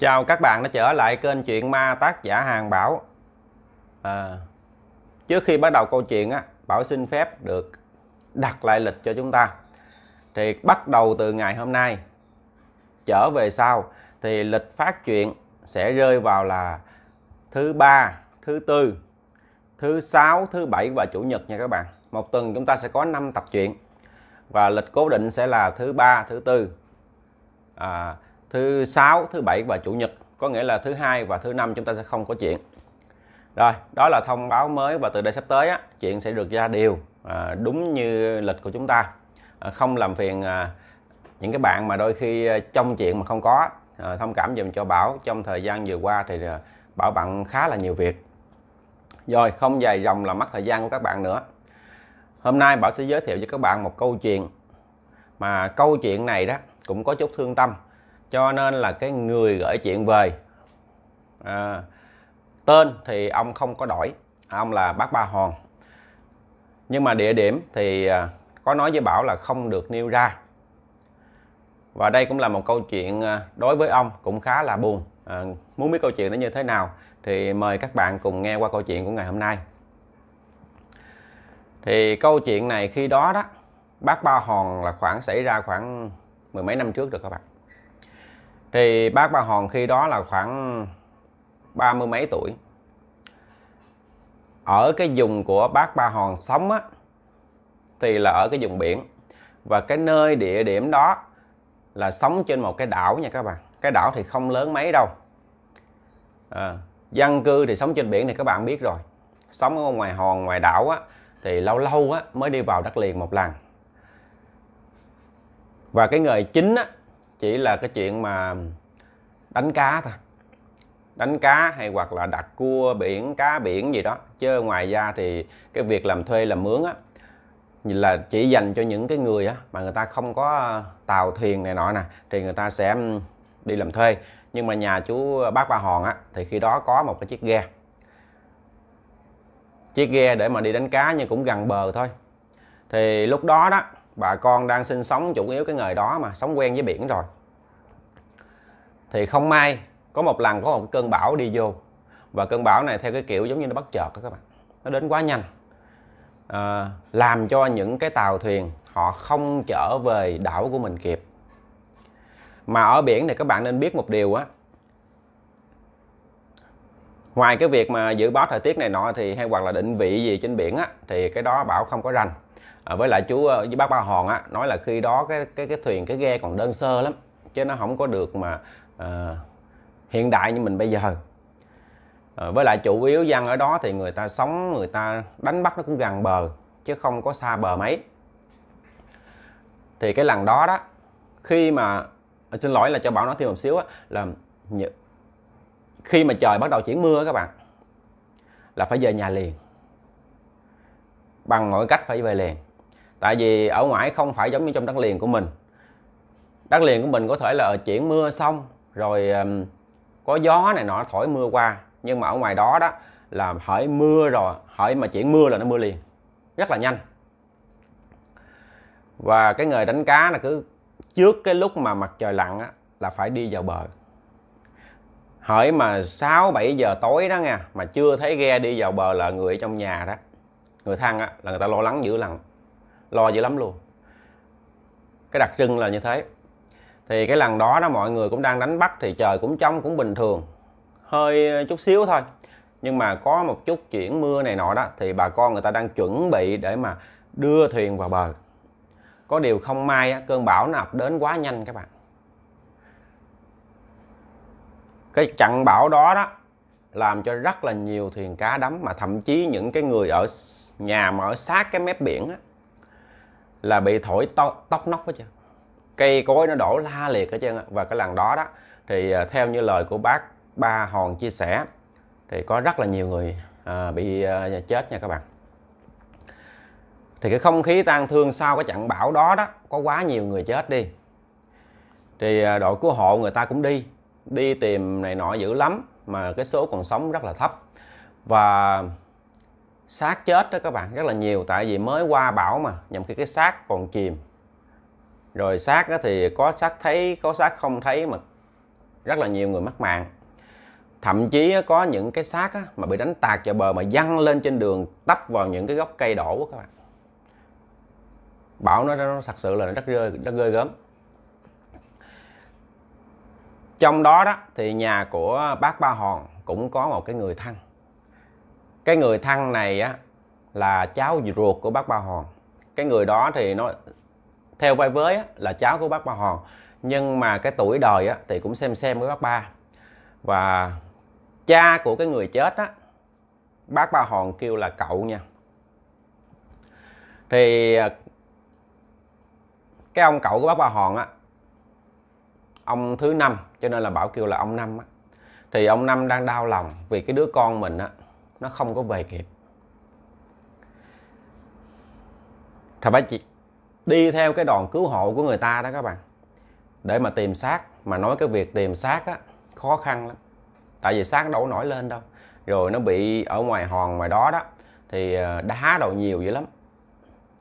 Chào các bạn đã trở lại kênh Chuyện Ma tác giả Hàng Bảo à, Trước khi bắt đầu câu chuyện á, Bảo xin phép được đặt lại lịch cho chúng ta Thì bắt đầu từ ngày hôm nay Trở về sau thì lịch phát chuyện sẽ rơi vào là thứ ba, thứ tư, thứ sáu, thứ bảy và chủ nhật nha các bạn Một tuần chúng ta sẽ có 5 tập truyện Và lịch cố định sẽ là thứ ba, thứ tư à, thứ sáu thứ bảy và chủ nhật có nghĩa là thứ hai và thứ năm chúng ta sẽ không có chuyện rồi đó là thông báo mới và từ đây sắp tới á, chuyện sẽ được ra đều à, đúng như lịch của chúng ta à, không làm phiền à, những cái bạn mà đôi khi à, trong chuyện mà không có à, thông cảm dùm cho bảo trong thời gian vừa qua thì à, bảo bạn khá là nhiều việc rồi không dài dòng là mất thời gian của các bạn nữa hôm nay bảo sẽ giới thiệu cho các bạn một câu chuyện mà câu chuyện này đó cũng có chút thương tâm cho nên là cái người gửi chuyện về à, tên thì ông không có đổi ông là bác ba hòn nhưng mà địa điểm thì à, có nói với bảo là không được nêu ra và đây cũng là một câu chuyện à, đối với ông cũng khá là buồn à, muốn biết câu chuyện nó như thế nào thì mời các bạn cùng nghe qua câu chuyện của ngày hôm nay thì câu chuyện này khi đó đó bác ba hòn là khoảng xảy ra khoảng mười mấy năm trước rồi các bạn thì bác Ba Hòn khi đó là khoảng ba mươi mấy tuổi ở cái vùng của bác Ba Hòn sống á thì là ở cái vùng biển và cái nơi địa điểm đó là sống trên một cái đảo nha các bạn cái đảo thì không lớn mấy đâu à, dân cư thì sống trên biển thì các bạn biết rồi sống ở ngoài hòn ngoài đảo á thì lâu lâu á mới đi vào đất liền một lần và cái người chính á chỉ là cái chuyện mà đánh cá thôi đánh cá hay hoặc là đặt cua biển cá biển gì đó chứ ngoài ra thì cái việc làm thuê làm mướn á là chỉ dành cho những cái người á mà người ta không có tàu thuyền này nọ nè thì người ta sẽ đi làm thuê nhưng mà nhà chú bác ba hòn á thì khi đó có một cái chiếc ghe chiếc ghe để mà đi đánh cá nhưng cũng gần bờ thôi thì lúc đó đó bà con đang sinh sống chủ yếu cái nghề đó mà sống quen với biển rồi thì không may có một lần có một cơn bão đi vô và cơn bão này theo cái kiểu giống như nó bất chợt đó các bạn nó đến quá nhanh à, làm cho những cái tàu thuyền họ không trở về đảo của mình kịp mà ở biển thì các bạn nên biết một điều á ngoài cái việc mà dự báo thời tiết này nọ thì hay hoặc là định vị gì trên biển á thì cái đó bảo không có rành à, với lại chú ờ, với bác Ba Hòn á nói là khi đó cái cái cái thuyền cái ghe còn đơn sơ lắm chứ nó không có được mà à, hiện đại như mình bây giờ à, với lại chủ yếu dân ở đó thì người ta sống người ta đánh bắt nó cũng gần bờ chứ không có xa bờ mấy thì cái lần đó đó khi mà xin lỗi là cho bảo nói thêm một xíu á là khi mà trời bắt đầu chuyển mưa các bạn là phải về nhà liền bằng mọi cách phải về liền tại vì ở ngoài không phải giống như trong đất liền của mình đất liền của mình có thể là chuyển mưa xong rồi có gió này nọ thổi mưa qua nhưng mà ở ngoài đó đó là hỏi mưa rồi hỏi mà chuyển mưa là nó mưa liền rất là nhanh và cái người đánh cá là cứ trước cái lúc mà mặt trời lặn á, là phải đi vào bờ hỏi mà 6 7 giờ tối đó nha mà chưa thấy ghe đi vào bờ là người ở trong nhà đó người thân á, là người ta lo lắng dữ lắm lo dữ lắm luôn cái đặc trưng là như thế thì cái lần đó đó mọi người cũng đang đánh bắt thì trời cũng trong cũng bình thường hơi ờ, chút xíu thôi nhưng mà có một chút chuyển mưa này nọ đó thì bà con người ta đang chuẩn bị để mà đưa thuyền vào bờ có điều không may cơn bão nó ập đến quá nhanh các bạn cái trận bão đó đó làm cho rất là nhiều thuyền cá đắm mà thậm chí những cái người ở nhà mà ở sát cái mép biển á, là bị thổi to, tóc nóc hết trơn cây cối nó đổ la liệt hết trơn và cái làng đó đó thì à, theo như lời của bác ba hòn chia sẻ thì có rất là nhiều người à, bị à, chết nha các bạn thì cái không khí tang thương sau cái trận bão đó đó có quá nhiều người chết đi thì à, đội cứu hộ người ta cũng đi đi tìm này nọ dữ lắm mà cái số còn sống rất là thấp và xác chết đó các bạn rất là nhiều tại vì mới qua bão mà nhằm khi cái xác còn chìm rồi xác thì có xác thấy có xác không thấy mà rất là nhiều người mắc mạng thậm chí có những cái xác mà bị đánh tạc vào bờ mà văng lên trên đường tấp vào những cái gốc cây đổ các bạn bão nó, nó thật sự là nó rất rơi rất rơi gớm trong đó đó thì nhà của bác Ba Hòn cũng có một cái người thân cái người thăng này á là cháu ruột của bác Ba Hòn cái người đó thì nó theo vai với á, là cháu của bác Ba Hòn nhưng mà cái tuổi đời á, thì cũng xem xem với bác Ba và cha của cái người chết á bác Ba Hòn kêu là cậu nha thì à, cái ông cậu của bác Ba Hòn á ông thứ năm cho nên là bảo kêu là ông năm á thì ông năm đang đau lòng vì cái đứa con mình á nó không có về kịp thật phải chị đi theo cái đoàn cứu hộ của người ta đó các bạn để mà tìm xác mà nói cái việc tìm xác á khó khăn lắm tại vì xác đâu nổi lên đâu rồi nó bị ở ngoài hòn ngoài đó đó thì ờ, đá đầu nhiều dữ lắm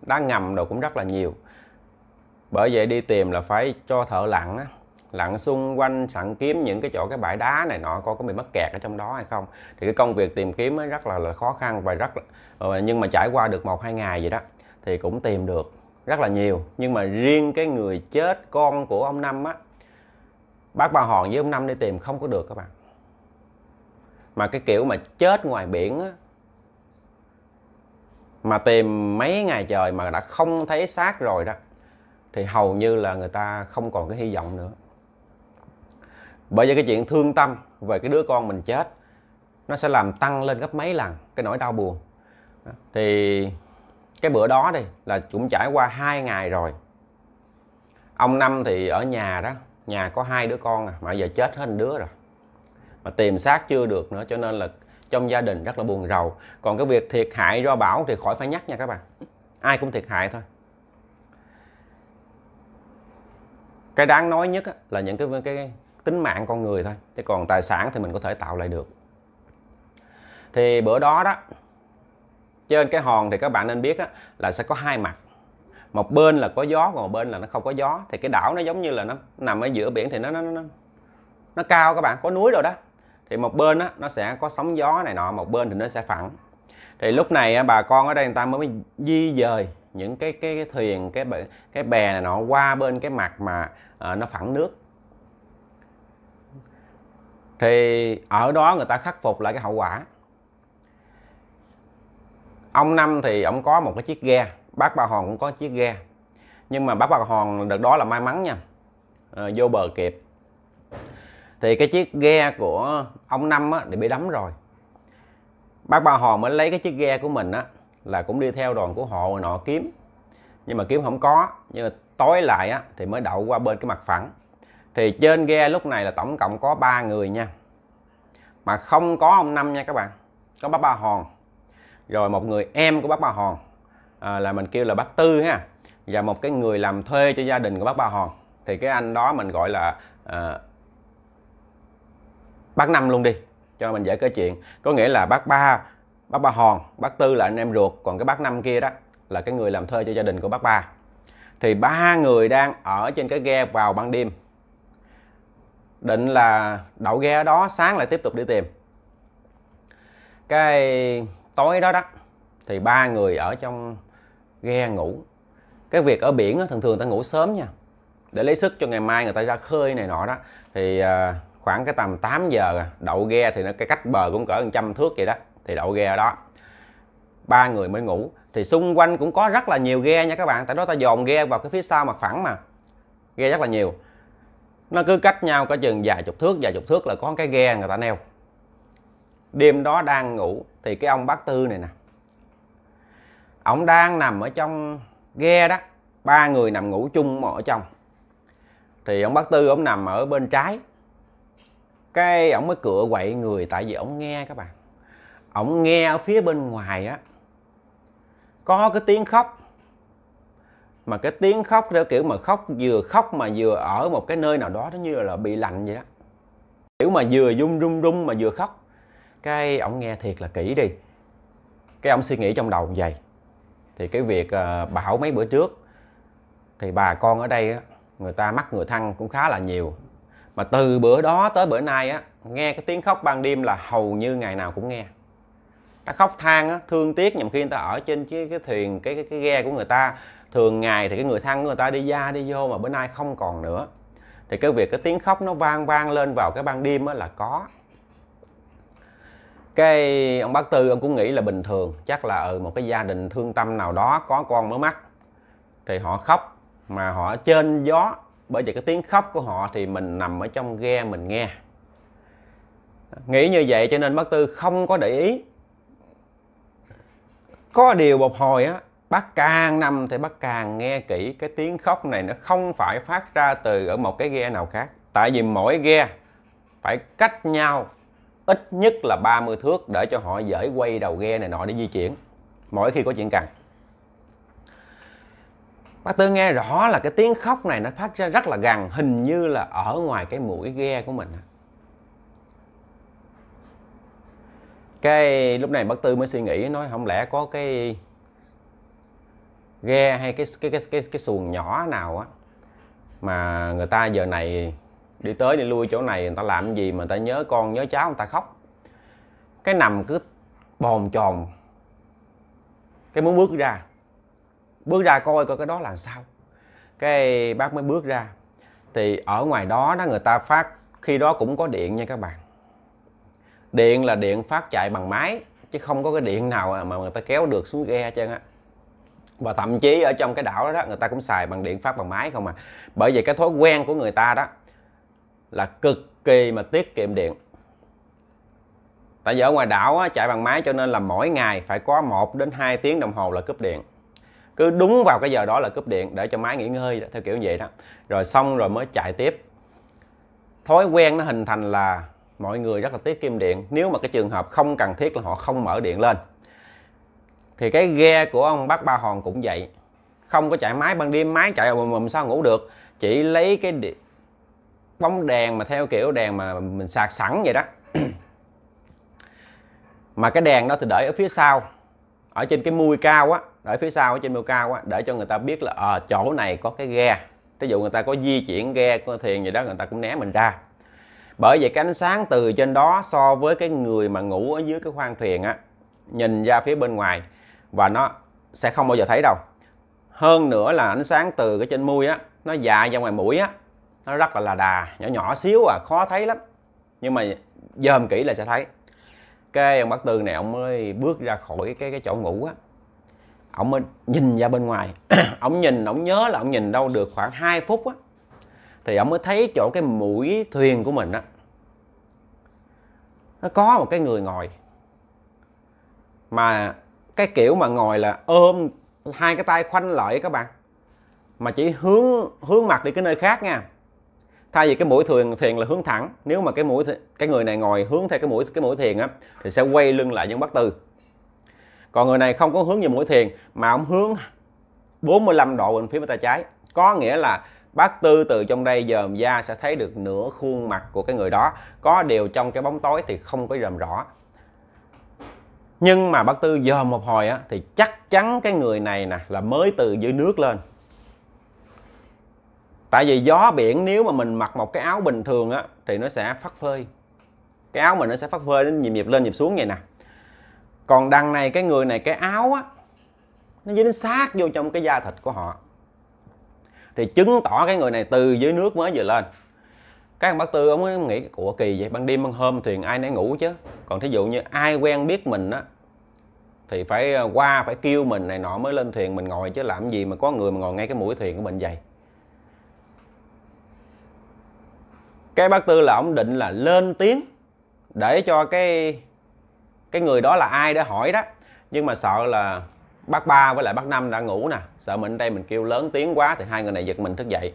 đá ngầm đồ cũng rất là nhiều bởi vậy đi tìm là phải cho thợ lặn á lặn xung quanh sẵn kiếm những cái chỗ cái bãi đá này nọ coi có bị mắc kẹt ở trong đó hay không thì cái công việc tìm kiếm rất là, là khó khăn và rất là, ờ, nhưng mà trải qua được một hai ngày vậy đó thì cũng tìm được rất là nhiều nhưng mà riêng cái người chết con của ông năm á bác ba hòn với ông năm đi tìm không có được các bạn mà cái kiểu mà chết ngoài biển á mà tìm mấy ngày trời mà đã không thấy xác rồi đó thì hầu như là người ta không còn cái hy vọng nữa bởi vì cái chuyện thương tâm về cái đứa con mình chết nó sẽ làm tăng lên gấp mấy lần cái nỗi đau buồn thì cái bữa đó đi là cũng trải qua hai ngày rồi ông năm thì ở nhà đó nhà có hai đứa con à mà giờ chết hết đứa rồi mà tìm xác chưa được nữa cho nên là trong gia đình rất là buồn rầu còn cái việc thiệt hại do bão thì khỏi phải nhắc nha các bạn ai cũng thiệt hại thôi cái đáng nói nhất là những cái cái tính mạng con người thôi chứ còn tài sản thì mình có thể tạo lại được thì bữa đó đó trên cái hòn thì các bạn nên biết á, là sẽ có hai mặt một bên là có gió còn một bên là nó không có gió thì cái đảo nó giống như là nó nằm ở giữa biển thì nó nó nó, nó cao các bạn có núi rồi đó thì một bên á, nó sẽ có sóng gió này nọ một bên thì nó sẽ phẳng thì lúc này bà con ở đây người ta mới di dời những cái cái, thuyền cái cái bè này nọ qua bên cái mặt mà à, nó phẳng nước thì ở đó người ta khắc phục lại cái hậu quả ông năm thì ông có một cái chiếc ghe bác ba hòn cũng có chiếc ghe nhưng mà bác ba hòn đợt đó là may mắn nha à, vô bờ kịp thì cái chiếc ghe của ông năm á, thì bị đắm rồi bác ba hòn mới lấy cái chiếc ghe của mình á là cũng đi theo đoàn của hộ nọ kiếm nhưng mà kiếm không có nhưng mà tối lại á thì mới đậu qua bên cái mặt phẳng thì trên ghe lúc này là tổng cộng có ba người nha mà không có ông năm nha các bạn có bác ba hòn rồi một người em của bác ba hòn à, là mình kêu là bác tư ha và một cái người làm thuê cho gia đình của bác ba hòn thì cái anh đó mình gọi là à, bác năm luôn đi cho mình dễ kể chuyện có nghĩa là bác ba bác ba hòn bác tư là anh em ruột còn cái bác năm kia đó là cái người làm thuê cho gia đình của bác ba thì ba người đang ở trên cái ghe vào ban đêm định là đậu ghe đó sáng lại tiếp tục đi tìm cái tối đó đó thì ba người ở trong ghe ngủ cái việc ở biển đó, thường thường ta ngủ sớm nha để lấy sức cho ngày mai người ta ra khơi này nọ đó thì à, khoảng cái tầm 8 giờ à, đậu ghe thì nó cái cách bờ cũng cỡ 100 thước vậy đó thì đậu ghe đó ba người mới ngủ thì xung quanh cũng có rất là nhiều ghe nha các bạn tại đó ta dồn ghe vào cái phía sau mặt phẳng mà ghe rất là nhiều nó cứ cách nhau có chừng vài chục thước vài chục thước là có cái ghe người ta neo đêm đó đang ngủ thì cái ông bác tư này nè ông đang nằm ở trong ghe đó ba người nằm ngủ chung ở trong thì ông bác tư ông nằm ở bên trái cái ông mới cựa quậy người tại vì ông nghe các bạn ông nghe ở phía bên ngoài á có cái tiếng khóc mà cái tiếng khóc theo kiểu mà khóc vừa khóc mà vừa ở một cái nơi nào đó nó như là bị lạnh vậy đó kiểu mà vừa rung rung rung mà vừa khóc cái ông nghe thiệt là kỹ đi cái ông suy nghĩ trong đầu vậy thì cái việc ờ, bảo mấy bữa trước thì bà con ở đây người ta mắc người thân cũng khá là nhiều mà từ bữa đó tới bữa nay á nghe cái tiếng khóc ban đêm là hầu như ngày nào cũng nghe À, khóc than á, thương tiếc nhiều khi người ta ở trên cái, cái thuyền cái, cái cái ghe của người ta thường ngày thì cái người thân của người ta đi ra đi vô mà bữa nay không còn nữa thì cái việc cái tiếng khóc nó vang vang lên vào cái ban đêm á, là có cái ông bác tư ông cũng nghĩ là bình thường chắc là ở ừ, một cái gia đình thương tâm nào đó có con mới mắc thì họ khóc mà họ trên gió bởi vì cái tiếng khóc của họ thì mình nằm ở trong ghe mình nghe nghĩ như vậy cho nên bác tư không có để ý có điều một hồi á bác càng nằm thì bác càng nghe kỹ cái tiếng khóc này nó không phải phát ra từ ở một cái ghe nào khác tại vì mỗi ghe phải cách nhau ít nhất là 30 thước để cho họ dễ quay đầu ghe này nọ để di chuyển mỗi khi có chuyện cần bác tư nghe rõ là cái tiếng khóc này nó phát ra rất là gần hình như là ở ngoài cái mũi ghe của mình cái lúc này bác tư mới suy nghĩ nói không lẽ có cái ghe hay cái cái cái cái, cái xuồng nhỏ nào á mà người ta giờ này đi tới đi lui chỗ này người ta làm gì mà người ta nhớ con nhớ cháu người ta khóc cái nằm cứ bồn chồn cái muốn bước ra bước ra coi coi cái đó là sao cái bác mới bước ra thì ở ngoài đó đó người ta phát khi đó cũng có điện nha các bạn điện là điện phát chạy bằng máy chứ không có cái điện nào mà người ta kéo được xuống ghe chứ á và thậm chí ở trong cái đảo đó, đó người ta cũng xài bằng điện phát bằng máy không à bởi vì cái thói quen của người ta đó là cực kỳ mà tiết kiệm điện tại vì ở ngoài đảo á, chạy bằng máy cho nên là mỗi ngày phải có 1 đến 2 tiếng đồng hồ là cúp điện cứ đúng vào cái giờ đó là cúp điện để cho máy nghỉ ngơi theo kiểu như vậy đó rồi xong rồi mới chạy tiếp thói quen nó hình thành là mọi người rất là tiết kiệm điện nếu mà cái trường hợp không cần thiết là họ không mở điện lên thì cái ghe của ông bác ba hòn cũng vậy không có chạy máy ban đêm máy chạy mà mầm sao ngủ được chỉ lấy cái đi... bóng đèn mà theo kiểu đèn mà mình sạc sẵn vậy đó mà cái đèn đó thì để ở phía sau ở trên cái mui cao á ở phía sau ở trên mui cao á để cho người ta biết là à, chỗ này có cái ghe ví dụ người ta có di chuyển ghe có thuyền gì đó người ta cũng né mình ra bởi vậy cái ánh sáng từ trên đó so với cái người mà ngủ ở dưới cái khoang thuyền á nhìn ra phía bên ngoài và nó sẽ không bao giờ thấy đâu hơn nữa là ánh sáng từ cái trên mui á nó dài ra ngoài mũi á nó rất là là đà nhỏ nhỏ xíu à khó thấy lắm nhưng mà dòm kỹ là sẽ thấy cái ông bác tư này ông mới bước ra khỏi cái cái chỗ ngủ á ông mới nhìn ra bên ngoài ông nhìn ông nhớ là ông nhìn đâu được khoảng 2 phút á thì ông mới thấy chỗ cái mũi thuyền của mình á nó có một cái người ngồi mà cái kiểu mà ngồi là ôm hai cái tay khoanh lại các bạn mà chỉ hướng hướng mặt đi cái nơi khác nha thay vì cái mũi thuyền thuyền là hướng thẳng nếu mà cái mũi cái người này ngồi hướng theo cái mũi cái mũi thuyền á thì sẽ quay lưng lại những bất tư còn người này không có hướng về mũi thuyền mà ông hướng 45 độ bên phía bên tay trái có nghĩa là bác tư từ trong đây dòm da sẽ thấy được nửa khuôn mặt của cái người đó có điều trong cái bóng tối thì không có dòm rõ nhưng mà bác tư dòm một hồi á thì chắc chắn cái người này nè là mới từ dưới nước lên tại vì gió biển nếu mà mình mặc một cái áo bình thường á thì nó sẽ phát phơi cái áo mình nó sẽ phát phơi đến nhịp nhịp lên nhịp xuống vậy nè còn đằng này cái người này cái áo á nó dính sát vô trong cái da thịt của họ thì chứng tỏ cái người này từ dưới nước mới vừa lên các bác tư ông nghĩ của kỳ vậy ban đêm ban hôm thuyền ai nấy ngủ chứ còn thí dụ như ai quen biết mình á thì phải à, qua phải kêu mình này nọ mới lên thuyền mình ngồi chứ làm gì mà có người mà ngồi ngay cái mũi thuyền của mình vậy cái bác tư là ông định là lên tiếng để cho cái cái người đó là ai để hỏi đó nhưng mà sợ là bác ba với lại bác năm đã ngủ nè sợ mình đây mình kêu lớn tiếng quá thì hai người này giật mình thức dậy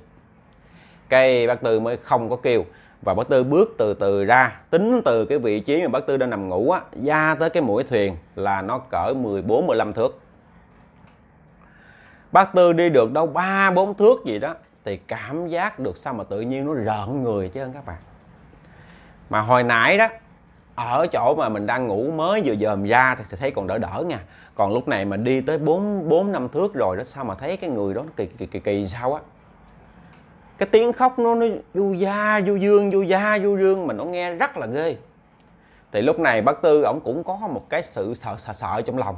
cái bác tư mới không có kêu và bác tư bước từ từ ra tính từ cái vị trí mà bác tư đang nằm ngủ á ra tới cái mũi thuyền là nó cỡ 14 15 thước bác tư đi được đâu ba bốn thước gì đó thì cảm giác được sao mà tự nhiên nó rợn người chứ các bạn mà hồi nãy đó ở chỗ mà mình đang ngủ mới vừa dòm ra thì thấy còn đỡ đỡ nha còn lúc này mà đi tới bốn bốn năm thước rồi đó sao mà thấy cái người đó kỳ kỳ kỳ kỳ sao á cái tiếng khóc nó nó du da du dương du da du dương mà nó nghe rất là ghê thì lúc này bác tư ổng cũng có một cái sự sợ sợ sợ trong lòng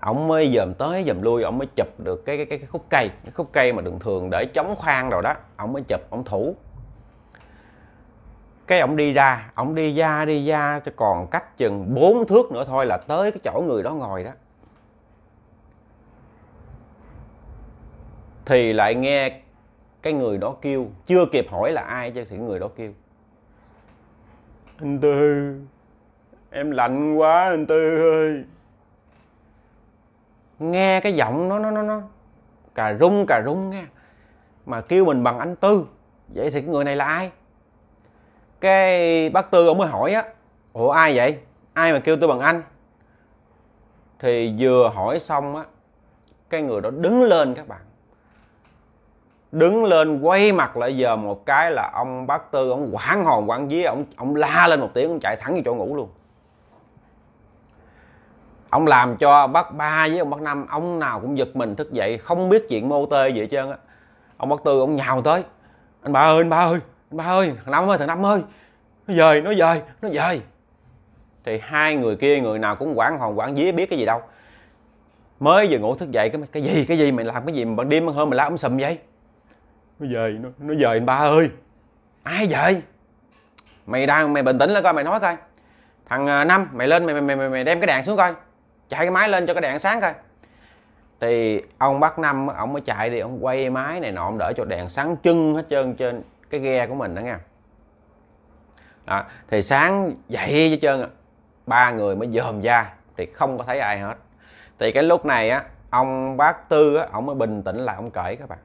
ổng mới dòm tới dòm lui ổng mới chụp được cái cái cái khúc cây cái khúc cây mà đường thường để chống khoan rồi đó ổng mới chụp ổng thủ cái ổng đi ra ổng đi ra đi ra cho còn cách chừng 4 thước nữa thôi là tới cái chỗ người đó ngồi đó thì lại nghe cái người đó kêu chưa kịp hỏi là ai cho thì người đó kêu anh tư em lạnh quá anh tư ơi nghe cái giọng nó nó nó nó cà rung cà rung nghe mà kêu mình bằng anh tư vậy thì cái người này là ai cái bác tư ông mới hỏi á ủa ai vậy ai mà kêu tôi bằng anh thì vừa hỏi xong á cái người đó đứng lên các bạn đứng lên quay mặt lại giờ một cái là ông bác tư ông quảng hồn quảng dí, ông ông la lên một tiếng ông chạy thẳng về chỗ ngủ luôn ông làm cho bác ba với ông bác năm ông nào cũng giật mình thức dậy không biết chuyện mô tê gì hết trơn á ông bác tư ông nhào tới anh ba ơi anh ba ơi ba ơi thằng năm ơi thằng năm ơi nó dời nó dời nó dời thì hai người kia người nào cũng quản hồn quản vía biết cái gì đâu mới vừa ngủ thức dậy cái cái gì cái gì mày làm cái gì mà ban đêm hơn mày la ấm um sùm vậy nó dời nó, nó dời ba ơi ai vậy mày đang mày bình tĩnh lên coi mày nói coi thằng à, năm mày lên mày mày mày, mày đem cái đèn xuống coi chạy cái máy lên cho cái đèn sáng coi thì ông bác năm ông mới chạy đi ông quay máy này nọ ông đỡ cho đèn sáng trưng hết trơn trên cái ghe của mình đó nha đó. thì sáng dậy hết trơn ba người mới dòm ra thì không có thấy ai hết thì cái lúc này á ông bác tư á ông mới bình tĩnh lại ông cởi các bạn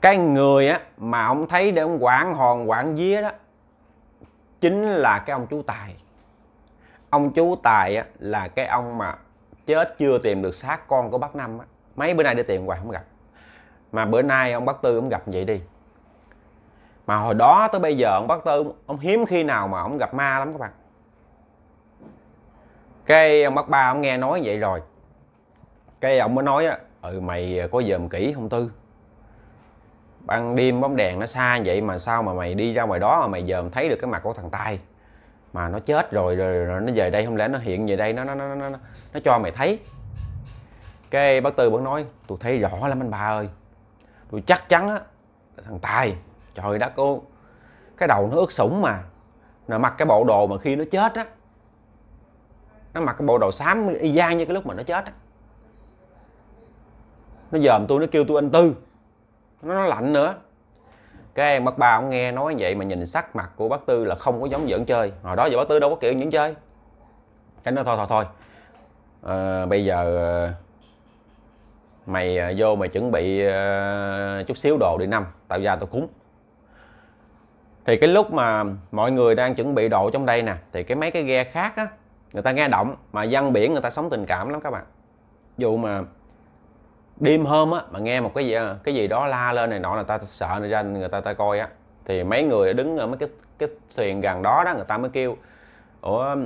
cái người á mà ông thấy để ông quản hòn quản vía đó chính là cái ông chú tài ông chú tài á, là cái ông mà chết chưa tìm được xác con của bác năm á. mấy bữa nay đi tìm hoài không gặp mà bữa nay ông bác tư ông gặp vậy đi mà hồi đó tới bây giờ ông bác tư ông hiếm khi nào mà ông gặp ma lắm các bạn cái ông bác ba ông nghe nói vậy rồi cái ông mới nói á ừ mày có dòm kỹ không tư ban đêm bóng đèn nó xa vậy mà sao mà mày đi ra ngoài đó mà mày dòm thấy được cái mặt của thằng tay mà nó chết rồi, rồi rồi, rồi nó về đây không lẽ nó hiện về đây nó nó nó nó nó, nó cho mày thấy cái bác tư vẫn nói tôi thấy rõ lắm anh ba ơi tôi chắc chắn á thằng tài trời đất cô cái đầu nó ướt sũng mà nó mặc cái bộ đồ mà khi nó chết á nó mặc cái bộ đồ xám y gian như cái lúc mà nó chết á nó dòm tôi nó kêu tôi anh tư nó, nó lạnh nữa cái em bác ba ông nghe nói vậy mà nhìn sắc mặt của bác tư là không có giống dẫn chơi hồi đó giờ bác tư đâu có kiểu những chơi cái nó thôi thôi thôi à, bây giờ ờ, mày ờ, vô mày chuẩn bị ờ, chút xíu đồ đi năm tạo ra tao cúng thì cái lúc mà mọi người đang chuẩn bị đồ trong đây nè thì cái mấy cái ghe khác á người ta nghe động mà dân biển người ta sống tình cảm lắm các bạn dù mà đêm hôm á mà nghe một cái gì ờ, cái gì đó la lên này nọ là ta sợ người ra người ta ta coi á thì mấy người đứng ở mấy cái cái thuyền gần đó đó người ta mới kêu ủa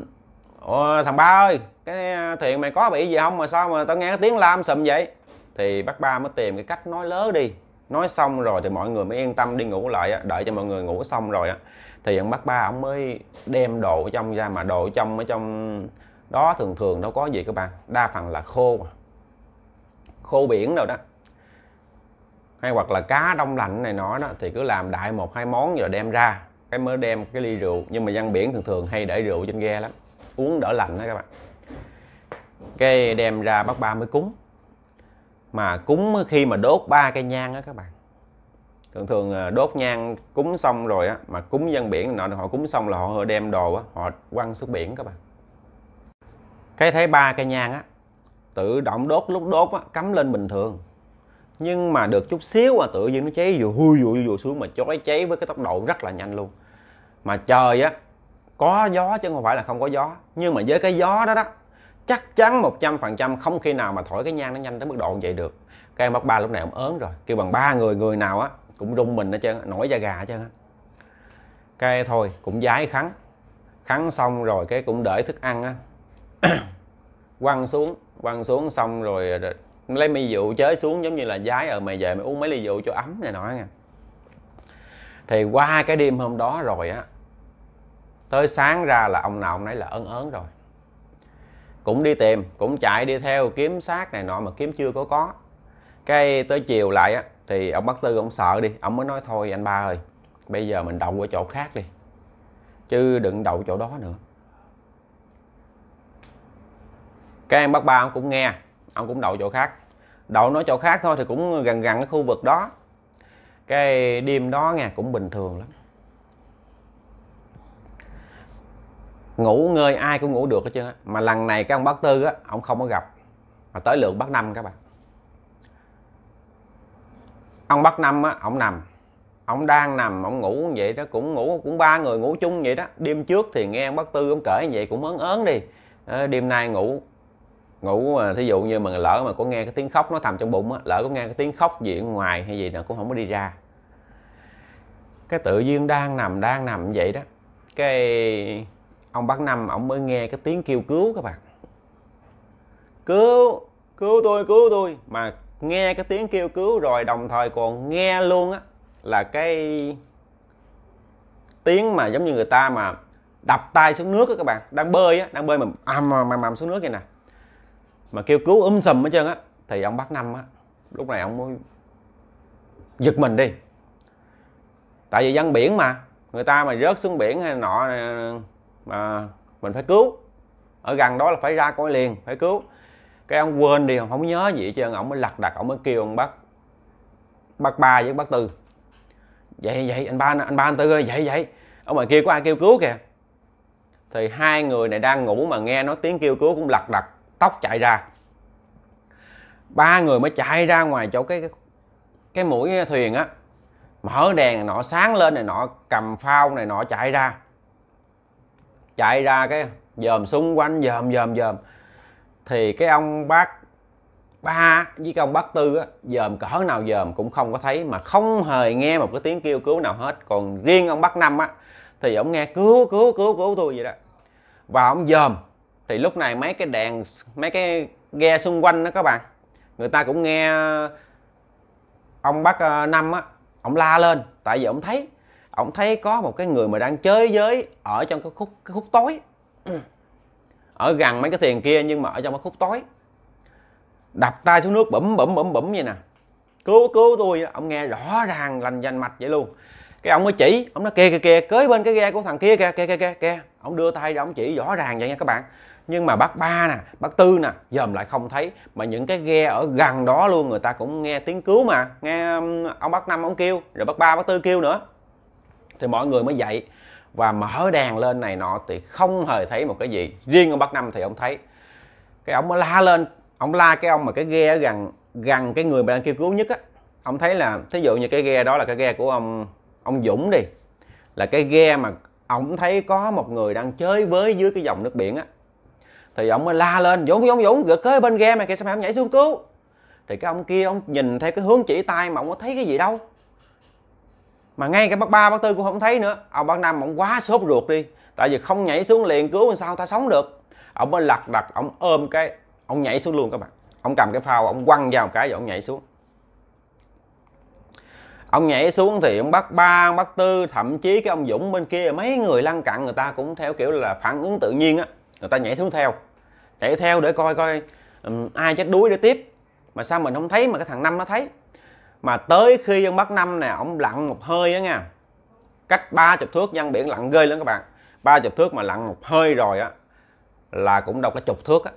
ủa thằng ba ơi cái thuyền mày có bị gì không mà sao mà tao nghe cái tiếng lam sùm vậy thì bác ba mới tìm cái cách nói lớ đi nói xong rồi thì mọi người mới yên tâm đi ngủ lại á, đợi cho mọi người ngủ xong rồi á thì ông bác ba ông mới đem đồ trong ra mà đồ trong ở trong đó thường thường đâu có gì các bạn đa phần là khô khô biển rồi đó hay hoặc là cá đông lạnh này nọ đó thì cứ làm đại một hai món rồi đem ra cái mới đem cái ly rượu nhưng mà dân biển thường thường hay để rượu trên ghe lắm uống đỡ lạnh đó các bạn cái đem ra bác ba mới cúng mà cúng khi mà đốt ba cây nhang á các bạn thường thường ờ, đốt nhang cúng xong rồi á mà cúng dân biển nọ họ cúng xong là họ đem đồ á họ quăng xuống biển các bạn cái thấy ba cây nhang á tự động đốt lúc đốt á cắm lên bình thường nhưng mà được chút xíu mà tự nhiên nó cháy vừa hui vừa vừa xuống mà chói cháy với cái tốc độ rất là nhanh luôn mà trời á có gió chứ không phải là không có gió nhưng mà với cái gió đó đó chắc chắn 100% không khi nào mà thổi cái nhang nó nhanh tới mức độ như vậy được các em bác ba lúc này ông ớn rồi kêu bằng ba người người nào á cũng rung mình hết trơn nổi da gà hết trơn á cái thôi cũng dái khắn khắn xong rồi cái cũng để thức ăn á quăng xuống quăng xuống xong rồi, lấy mi rượu chế xuống giống như là dái ở ờ, mày về mày uống mấy ly rượu cho ấm này nọ nha thì qua cái đêm hôm đó rồi á tới sáng ra là ông nào ông nấy là ớn ớn rồi cũng đi tìm cũng chạy đi theo kiếm xác này nọ mà kiếm chưa có có cái tới chiều lại á thì ông bác tư ông sợ đi ông mới nói thôi anh ba ơi bây giờ mình đậu ở chỗ khác đi chứ đừng đậu chỗ đó nữa cái em bác ba ông cũng nghe ông cũng đậu chỗ khác đậu nói chỗ khác thôi thì cũng gần gần cái khu vực đó cái đêm đó nghe cũng bình thường lắm ngủ ngơi ai cũng ngủ được hết trơn á mà lần này cái ông bác tư á ông không có gặp mà tới lượt bác năm các bạn ông bác năm á ông nằm ông đang nằm ông ngủ vậy đó cũng ngủ cũng ba người ngủ chung vậy đó đêm trước thì nghe ông bác tư ông kể vậy cũng ớn ớn đi ờ, đêm nay ngủ ngủ mà thí dụ như mà lỡ mà có nghe cái tiếng khóc nó thầm trong bụng á lỡ có nghe cái tiếng khóc gì ngoài hay gì nào cũng không có đi ra cái tự nhiên đang nằm đang nằm vậy đó cái ông bác năm ông mới nghe cái tiếng kêu cứu các bạn cứu cứu tôi cứu tôi mà nghe cái tiếng kêu cứu rồi đồng thời còn nghe luôn á là cái tiếng mà giống như người ta mà đập tay xuống nước á các bạn đang bơi á đang bơi mà ầm à, ầm ầm, ầm xuống nước vậy nè mà kêu cứu um sùm hết trơn á thì ông bác năm á lúc này ông mới giật mình đi tại vì dân biển mà người ta mà rớt xuống biển hay nọ mà mình phải cứu ở gần đó là phải ra coi liền phải cứu cái ông quên đi không nhớ gì chứ ông mới lật đặt ông mới kêu ông bắt bắt ba với bắt tư vậy vậy anh ba anh ba anh tư ơi vậy vậy ông ngoài kia có ai kêu cứu kìa thì hai người này đang ngủ mà nghe nói tiếng kêu cứu cũng lật đặt tóc chạy ra ba người mới chạy ra ngoài chỗ cái, cái mũi thuyền á mở đèn này nọ sáng lên này nọ cầm phao này nọ chạy ra chạy ra cái dòm xung quanh dòm dòm dòm thì cái ông bác ba với cái ông bác tư á dòm cỡ nào dòm cũng không có thấy mà không hề nghe một cái tiếng kêu cứu nào hết còn riêng ông bác năm á thì ông nghe cứu cứu cứu cứu tôi vậy đó và ông dòm thì lúc này mấy cái đèn mấy cái ghe xung quanh đó các bạn người ta cũng nghe ông bác ờ, năm á ông la lên tại vì ông thấy ổng thấy có một cái người mà đang chơi với ở trong cái khúc cái khúc tối ở gần mấy cái thuyền kia nhưng mà ở trong cái khúc tối đập tay xuống nước bẩm bẩm bẩm bẩm vậy nè cứu cứu tôi ông nghe rõ ràng lành danh mạch vậy luôn cái ông mới chỉ ông nói kìa kìa kìa cưới bên cái ghe của thằng kia kìa kìa kìa kìa ông đưa tay ra ông chỉ rõ ràng vậy nha các bạn nhưng mà bác ba nè bác tư nè dòm lại không thấy mà những cái ghe ở gần đó luôn người ta cũng nghe tiếng cứu mà nghe ông bác năm ông kêu rồi bác ba bác tư kêu nữa thì mọi người mới dậy và mở đèn lên này nọ thì không hề thấy một cái gì riêng ông bắc năm thì ông thấy cái ông mới la lên ông la cái ông mà cái ghe gần gần cái người mà đang kêu cứu nhất á ông thấy là thí dụ như cái ghe đó là cái ghe của ông ông dũng đi là cái ghe mà ông thấy có một người đang chơi với dưới cái dòng nước biển á thì ông mới la lên dũng dũng dũng gật tới bên ghe mày kìa sao mày không nhảy xuống cứu thì cái ông kia ông nhìn theo cái hướng chỉ tay mà ông có thấy cái gì đâu mà ngay cái bác ba bác tư cũng không thấy nữa ông bác năm ông quá sốt ruột đi tại vì không nhảy xuống liền cứu làm sao ta sống được ông mới lật đặt ông ôm cái ông nhảy xuống luôn các bạn ông cầm cái phao ông quăng vào một cái rồi ông nhảy xuống ông nhảy xuống thì ông bắt ba ông bắt tư thậm chí cái ông dũng bên kia mấy người lăn cặn người ta cũng theo kiểu là phản ứng tự nhiên á người ta nhảy xuống theo chạy theo để coi coi um, ai chết đuối để tiếp mà sao mình không thấy mà cái thằng năm nó thấy mà tới khi dân Bắc Năm nè ông lặn một hơi á nha cách ba chục thước dân biển lặn ghê lắm các bạn ba chục thước mà lặn một hơi rồi á là cũng đâu có chục thước á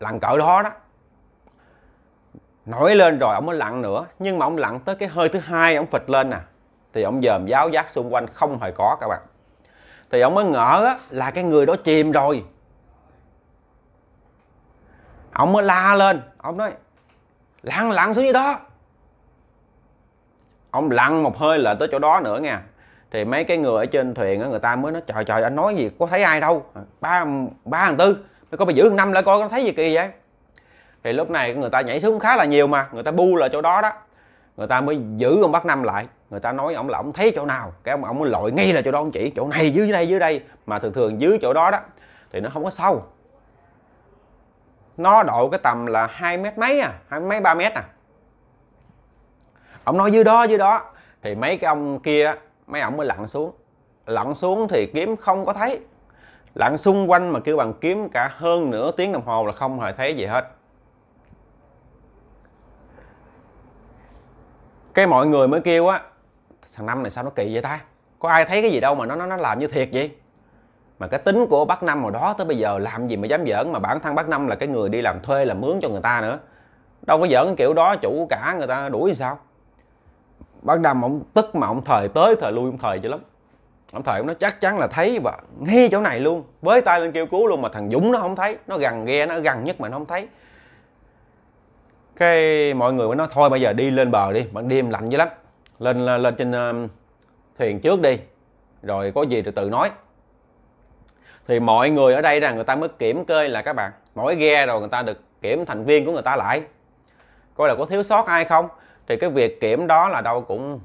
lặn cỡ đó đó nổi lên rồi ông mới lặn nữa nhưng mà ông lặn tới cái hơi thứ hai ông phịch lên nè thì ông dòm giáo giác xung quanh không hề có các bạn thì ông mới ngỡ á, là cái người đó chìm rồi ông mới la lên ông nói lặn lặn xuống dưới đó ông lặn một hơi là tới chỗ đó nữa nha thì mấy cái người ở trên thuyền đó, người ta mới nói trời trời anh nói gì có thấy ai đâu ba ba thằng tư mới có bị giữ năm lại coi có thấy gì kỳ vậy thì lúc này người ta nhảy xuống khá là nhiều mà người ta bu là chỗ đó đó người ta mới giữ ông bắt năm lại người ta nói ông là ông thấy chỗ nào cái ông ông mới lội ngay là chỗ đó ông chỉ chỗ này dưới đây dưới đây mà thường thường dưới chỗ đó đó thì nó không có sâu nó độ cái tầm là hai mét mấy à hai mấy ba mét à ông nói dưới đó dưới đó thì mấy cái ông kia mấy ông mới lặn xuống lặn xuống thì kiếm không có thấy lặn xung quanh mà kêu bằng kiếm cả hơn nửa tiếng đồng hồ là không hề thấy gì hết cái mọi người mới kêu á thằng năm này sao nó kỳ vậy ta có ai thấy cái gì đâu mà nó nó nó làm như thiệt vậy mà cái tính của bác năm hồi đó tới bây giờ làm gì mà dám giỡn mà bản thân bác năm là cái người đi làm thuê làm mướn cho người ta nữa đâu có giỡn kiểu đó chủ cả người ta đuổi sao bác đâm ông tức mà ông thời tới thời lui ông thời cho lắm ông thời ông nói chắc chắn là thấy và ngay chỗ này luôn với tay lên kêu cứu luôn mà thằng dũng nó không thấy nó gần ghe nó gần nhất mà nó không thấy cái mọi người mới nói thôi bây giờ đi lên bờ đi ban đêm lạnh dữ lắm lên lên trên uh, thuyền trước đi rồi có gì rồi tự nói thì mọi người ở đây là người ta mới kiểm kê là các bạn mỗi ghe rồi người ta được kiểm thành viên của người ta lại coi là có thiếu sót ai không thì cái việc kiểm đó là đâu cũng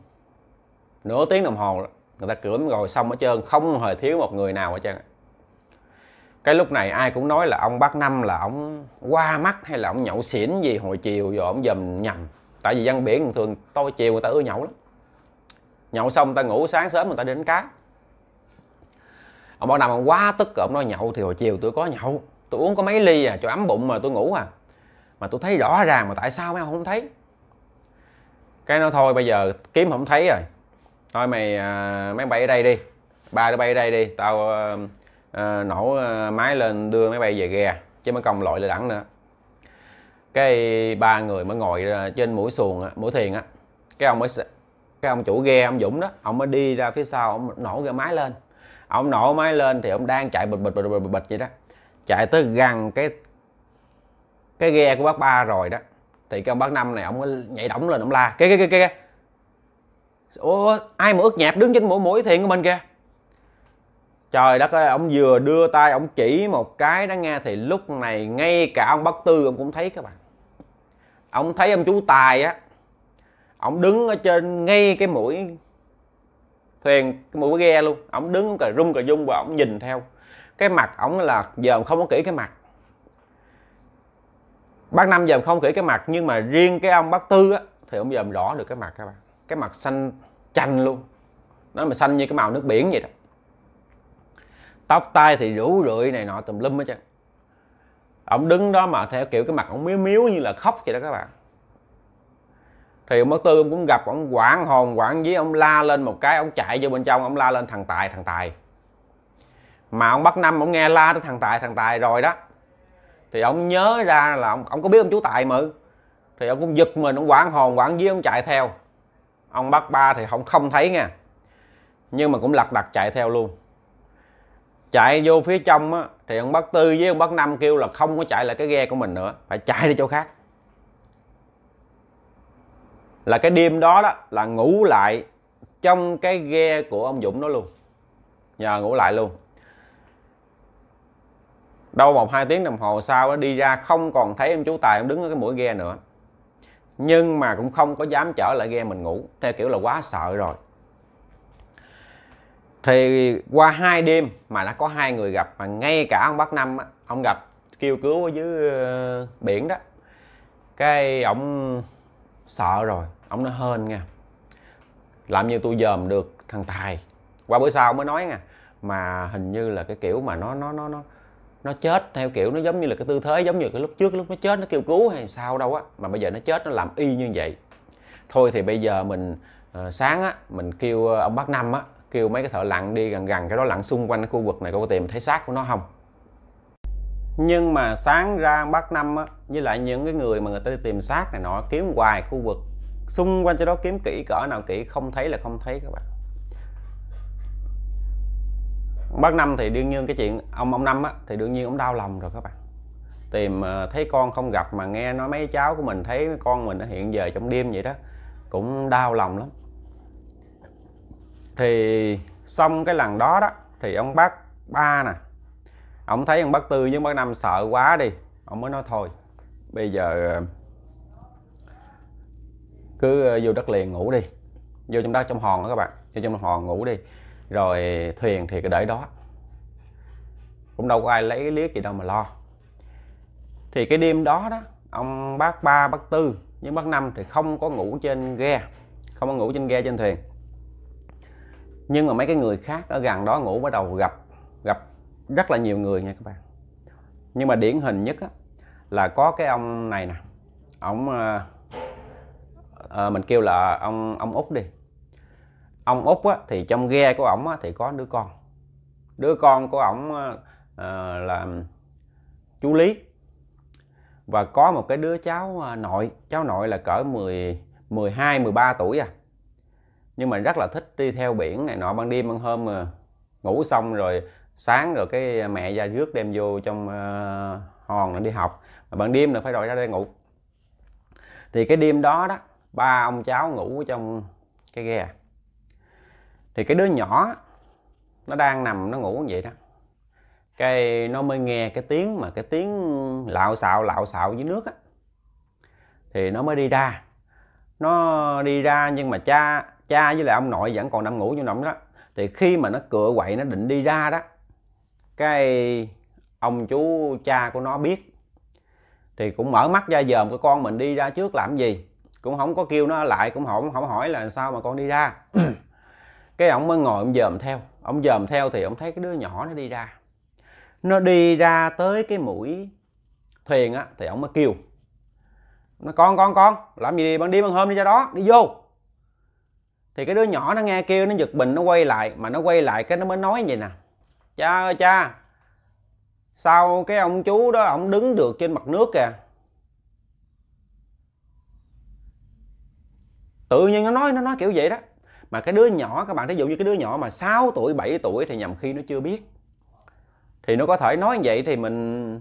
nửa tiếng đồng hồ người ta kiểm rồi xong hết trơn không hề thiếu một người nào hết trơn cái lúc này ai cũng nói là ông bác năm là ông qua mắt hay là ông nhậu xỉn gì hồi chiều rồi ông dầm nhầm tại vì dân biển thường tối chiều người ta ưa nhậu lắm nhậu xong người ta ngủ sáng sớm người ta đi đánh cá ông bác năm ông quá tức rồi ông nói nhậu thì hồi chiều tôi có nhậu tôi uống có mấy ly à cho ấm bụng mà tôi ngủ à mà tôi thấy rõ ràng mà tại sao mấy ông không thấy cái nó thôi bây giờ kiếm không thấy rồi thôi mày à, máy bay ở đây đi ba đứa bay ở đây đi tao à, nổ ờ, máy lên đưa máy bay về ghe chứ mới còng loại là đẳng nữa cái ba người mới ngồi trên mũi xuồng á, mũi thuyền á cái ông mới cái ông chủ ghe ông Dũng đó ông mới đi ra phía sau ông nổ ghe máy lên ông nổ máy lên thì ông đang chạy bịch bịch bịch bịch bịch vậy đó chạy tới gần cái cái ghe của bác ba rồi đó thì cái ông bác năm này ông mới nhảy đỏng lên ông la kìa kìa kìa kìa ủa ai mà ướt nhẹp đứng trên mũi mũi thiện của mình kìa trời đất ơi ông vừa đưa tay ông chỉ một cái đó nghe thì lúc này ngay cả ông bác tư ông cũng thấy các bạn ông thấy ông chú tài á ông đứng ở trên ngay cái mũi thuyền cái mũi ghe luôn ông đứng cà rung cà dung và ông nhìn theo cái mặt ổng là giờ ông không có kỹ cái mặt bác năm dòm không kỹ cái mặt nhưng mà riêng cái ông bác tư á thì ông dòm rõ được cái mặt các bạn cái mặt xanh chanh luôn nó mà xanh như cái màu nước biển vậy đó tóc tai thì rũ rượi này nọ tùm lum hết trơn ông đứng đó mà theo kiểu cái mặt ông miếu miếu như là khóc vậy đó các bạn thì ông bác tư cũng gặp ông quảng hồn quảng với ông la lên một cái ông chạy vô bên trong ông la lên thằng tài thằng tài mà ông bắt năm ông nghe la tới thằng tài thằng tài rồi đó thì ông nhớ ra là ông, ông có biết ông chú tài mà thì ông cũng giật mình ông quảng hồn quảng dí ông chạy theo ông bắt ba thì không không thấy nha nhưng mà cũng lật đật chạy theo luôn chạy vô phía trong á thì ông bác tư với ông bác năm kêu là không có chạy lại cái ghe của mình nữa phải chạy đi chỗ khác là cái đêm đó đó là ngủ lại trong cái ghe của ông dũng đó luôn nhờ ngủ lại luôn đâu một hai tiếng đồng hồ sau đó đi ra không còn thấy em chú tài em đứng ở cái mũi ghe nữa nhưng mà cũng không có dám trở lại ghe mình ngủ theo kiểu là quá sợ rồi thì qua hai đêm mà đã có hai người gặp mà ngay cả ông Bắc năm ông gặp kêu cứu ở dưới ờ, biển đó cái ông sợ rồi ông nó hên nha làm như tôi dòm được thằng tài qua bữa sau mới nói nha mà hình như là cái kiểu mà nó nó nó nó nó chết theo kiểu nó giống như là cái tư thế giống như cái lúc trước cái lúc nó chết nó kêu cứu hay sao đâu á mà bây giờ nó chết nó làm y như vậy thôi thì bây giờ mình uh, sáng á mình kêu ờ, ông bác năm á kêu mấy cái thợ lặn đi gần gần cái đó lặn xung quanh cái khu vực này có tìm thấy xác của nó không nhưng mà sáng ra bác năm á với lại những cái người mà người ta đi tìm xác này nọ kiếm hoài khu vực xung quanh cho đó kiếm kỹ cỡ nào kỹ không thấy là không thấy các bạn bác năm thì đương nhiên cái chuyện ông ông năm á thì đương nhiên ông đau lòng rồi các bạn tìm ờ, thấy con không gặp mà nghe nói mấy cháu của mình thấy con mình nó hiện giờ trong đêm vậy đó cũng đau lòng lắm thì xong cái lần đó đó thì ông bác ba nè ông thấy ông bác tư với bác năm sợ quá đi ông mới nói thôi bây giờ ờ, cứ ờ, vô đất liền ngủ đi vô trong đó trong hòn đó các bạn vô trong hòn ngủ đi rồi thuyền thì cứ để đó cũng đâu có ai lấy liếc gì đâu mà lo thì cái đêm đó đó ông bác ba bác tư với bác năm thì không có ngủ trên ghe không có ngủ trên ghe trên thuyền nhưng mà mấy cái người khác ở gần đó ngủ bắt đầu gặp gặp rất là nhiều người nha các bạn nhưng mà điển hình nhất á, là có cái ông này nè ông à, mình kêu là ông ông út đi ông út á, thì trong ghe của ổng thì có đứa con đứa con của ổng à, là chú lý và có một cái đứa cháu ờ, nội cháu nội là cỡ 10 12 13 tuổi à nhưng mà rất là thích đi theo biển này nọ ban đêm ban hôm mà ngủ xong rồi sáng rồi cái mẹ ra rước đem vô trong hòn để đi học mà ban đêm là phải đòi ra đây ngủ thì cái đêm đó đó ba ông cháu ngủ trong cái ghe thì cái đứa nhỏ nó đang nằm nó ngủ vậy đó cái nó mới nghe cái tiếng mà cái tiếng lạo xạo lạo xạo dưới nước á thì nó mới đi ra nó đi ra nhưng mà cha cha với lại ông nội vẫn còn nằm ngủ trong động đó thì khi mà nó cựa quậy nó định đi ra đó cái ông chú cha của nó biết thì cũng mở mắt ra dòm cái con mình đi ra trước làm gì cũng không có kêu nó lại cũng không không hỏi là sao mà con đi ra cái ông mới ngồi ông dòm theo ông dòm theo thì ông thấy cái đứa nhỏ nó đi ra nó đi ra tới cái mũi thuyền á thì ông mới kêu nó con con con làm gì đi ban đêm ban hôm đi ra đó đi vô thì cái đứa nhỏ nó nghe kêu nó giật bình nó quay lại mà nó quay lại cái nó mới nói vậy nè cha ơi cha sao cái ông chú đó ông đứng được trên mặt nước kìa tự nhiên nó nói nó nói kiểu vậy đó mà cái đứa nhỏ các bạn thí dụ như cái đứa nhỏ mà 6 tuổi 7 tuổi thì nhầm khi nó chưa biết thì nó có thể nói vậy thì mình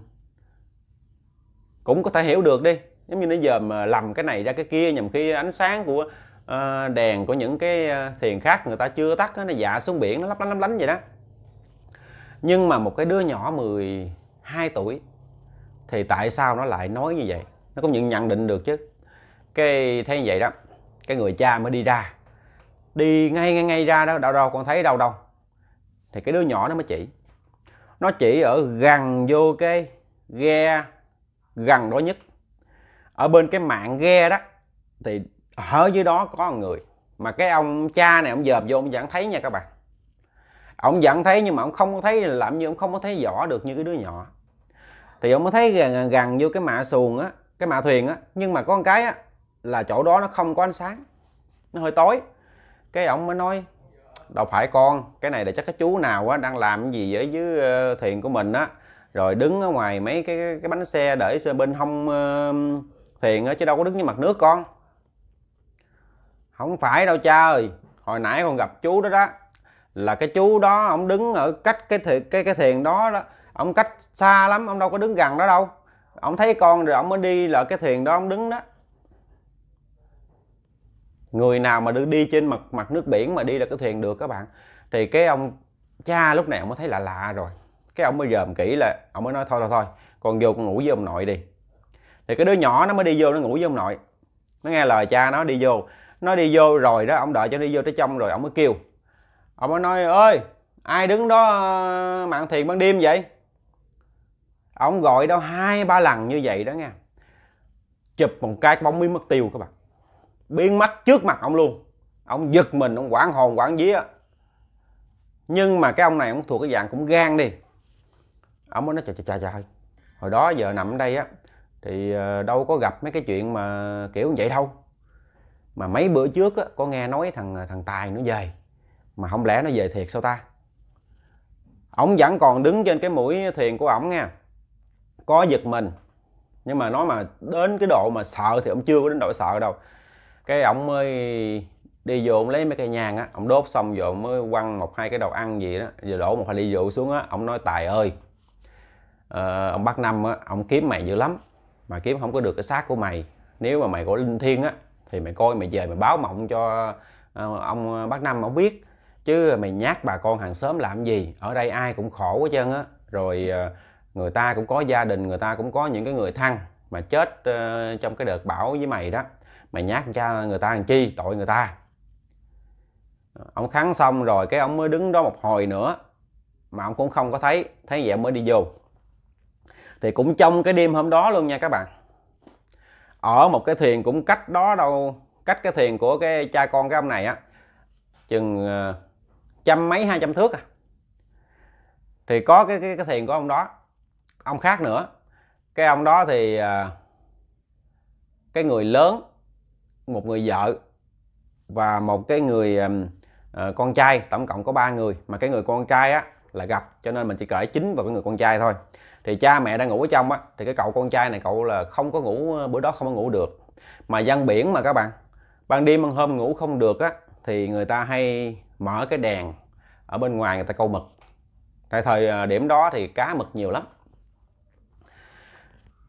cũng có thể hiểu được đi giống như nó giờ mà làm cái này ra cái kia nhầm khi ánh sáng của uh, đèn của những cái ờ, thiền khác người ta chưa tắt nó dạ xuống biển nó lấp lánh lấp lánh vậy đó nhưng mà một cái đứa nhỏ 12 tuổi thì tại sao nó lại nói như vậy nó cũng nhận nhận định được chứ cái thế như vậy đó cái người cha mới đi ra đi ngay ngay ngay ra đó đâu đâu con thấy đâu đâu thì cái đứa nhỏ nó mới chỉ nó chỉ ở gần vô cái ghe gần đó nhất ở bên cái mạng ghe đó thì ở dưới đó có người mà cái ông cha này ông dòm vô ông vẫn thấy nha các bạn ông vẫn thấy nhưng mà ông không có thấy làm như ông không có thấy rõ được như cái đứa nhỏ thì ông mới thấy gần gần vô cái mạ xuồng á cái mạ thuyền á nhưng mà con cái á là chỗ đó nó không có ánh sáng nó hơi tối cái ông mới nói đâu phải con cái này là chắc cái chú nào á đang làm gì ở dưới ờ, thuyền của mình á rồi đứng ở ngoài mấy cái cái bánh xe để bên hông uh, thuyền á chứ đâu có đứng dưới mặt nước con không phải đâu cha ơi hồi nãy con gặp chú đó đó là cái chú đó ông đứng ở cách cái thiền, cái cái thuyền đó đó ông cách xa lắm ông đâu có đứng gần đó đâu ông thấy con rồi ông mới đi là cái thuyền đó ông đứng đó người nào mà đi, đi trên mặt mặt nước biển mà đi là cái thuyền được các bạn thì cái ông cha lúc này ông mới thấy lạ lạ rồi cái ông mới dòm kỹ là ông mới nói thôi thôi thôi con vô con ngủ với ông nội đi thì cái đứa nhỏ nó mới đi vô nó ngủ với ông nội nó nghe lời cha nó đi vô nó đi vô rồi đó ông đợi cho nó đi vô tới trong rồi ông mới kêu ông mới nói ơi ai đứng đó ờ, mạng thiền ban đêm vậy ông gọi đâu hai ba lần như vậy đó nghe chụp một cái bóng mới mất tiêu các bạn biến mất trước mặt ông luôn ông giật mình ông quảng hồn quảng vía nhưng mà cái ông này ông thuộc cái dạng cũng gan đi ông mới nói trời trời trời hồi đó giờ nằm ở đây á thì ờ, đâu có gặp mấy cái chuyện mà kiểu như vậy đâu mà mấy bữa trước á có nghe nói thằng ờ, thằng tài nó về mà không lẽ nó về thiệt sao ta Ông vẫn còn đứng trên cái mũi thuyền của ổng nha có giật mình nhưng mà nói mà đến cái độ mà sợ thì ông chưa có đến độ sợ đâu cái ổng mới đi vô ông lấy mấy cây nhang á ông đốt xong rồi mới quăng một hai cái đầu ăn gì đó rồi đổ một hai ly rượu xuống á ông nói tài ơi ờ, ông bắt năm á ông kiếm mày dữ lắm mà kiếm không có được cái xác của mày nếu mà mày có linh thiêng á thì mày coi mày về mày báo mộng cho ờ, ông bác năm ông biết chứ mày nhát bà con hàng xóm làm gì ở đây ai cũng khổ hết trơn á rồi ờ, người ta cũng có gia đình người ta cũng có những cái người thân mà chết ờ, trong cái đợt bão với mày đó mày nhát cha người ta làm chi tội người ta ông kháng xong rồi cái ông mới đứng đó một hồi nữa mà ông cũng không có thấy thấy vậy mới đi vô thì cũng trong cái đêm hôm đó luôn nha các bạn ở một cái thuyền cũng cách đó đâu cách cái thuyền của cái cha con cái ông này á chừng ờ, trăm mấy hai trăm thước à thì có cái, cái cái thuyền của ông đó ông khác nữa cái ông đó thì ờ, cái người lớn một người vợ và một cái người uh, con trai tổng cộng có ba người mà cái người con trai á là gặp cho nên mình chỉ kể chính vào cái người con trai thôi thì cha mẹ đang ngủ ở trong á thì cái cậu con trai này cậu là không có ngủ ờ, bữa đó không có ngủ được mà dân biển mà các bạn ban đêm ban hôm ngủ không được á thì người ta hay mở cái đèn ở bên ngoài người ta câu mực tại thời ờ, điểm đó thì cá mực nhiều lắm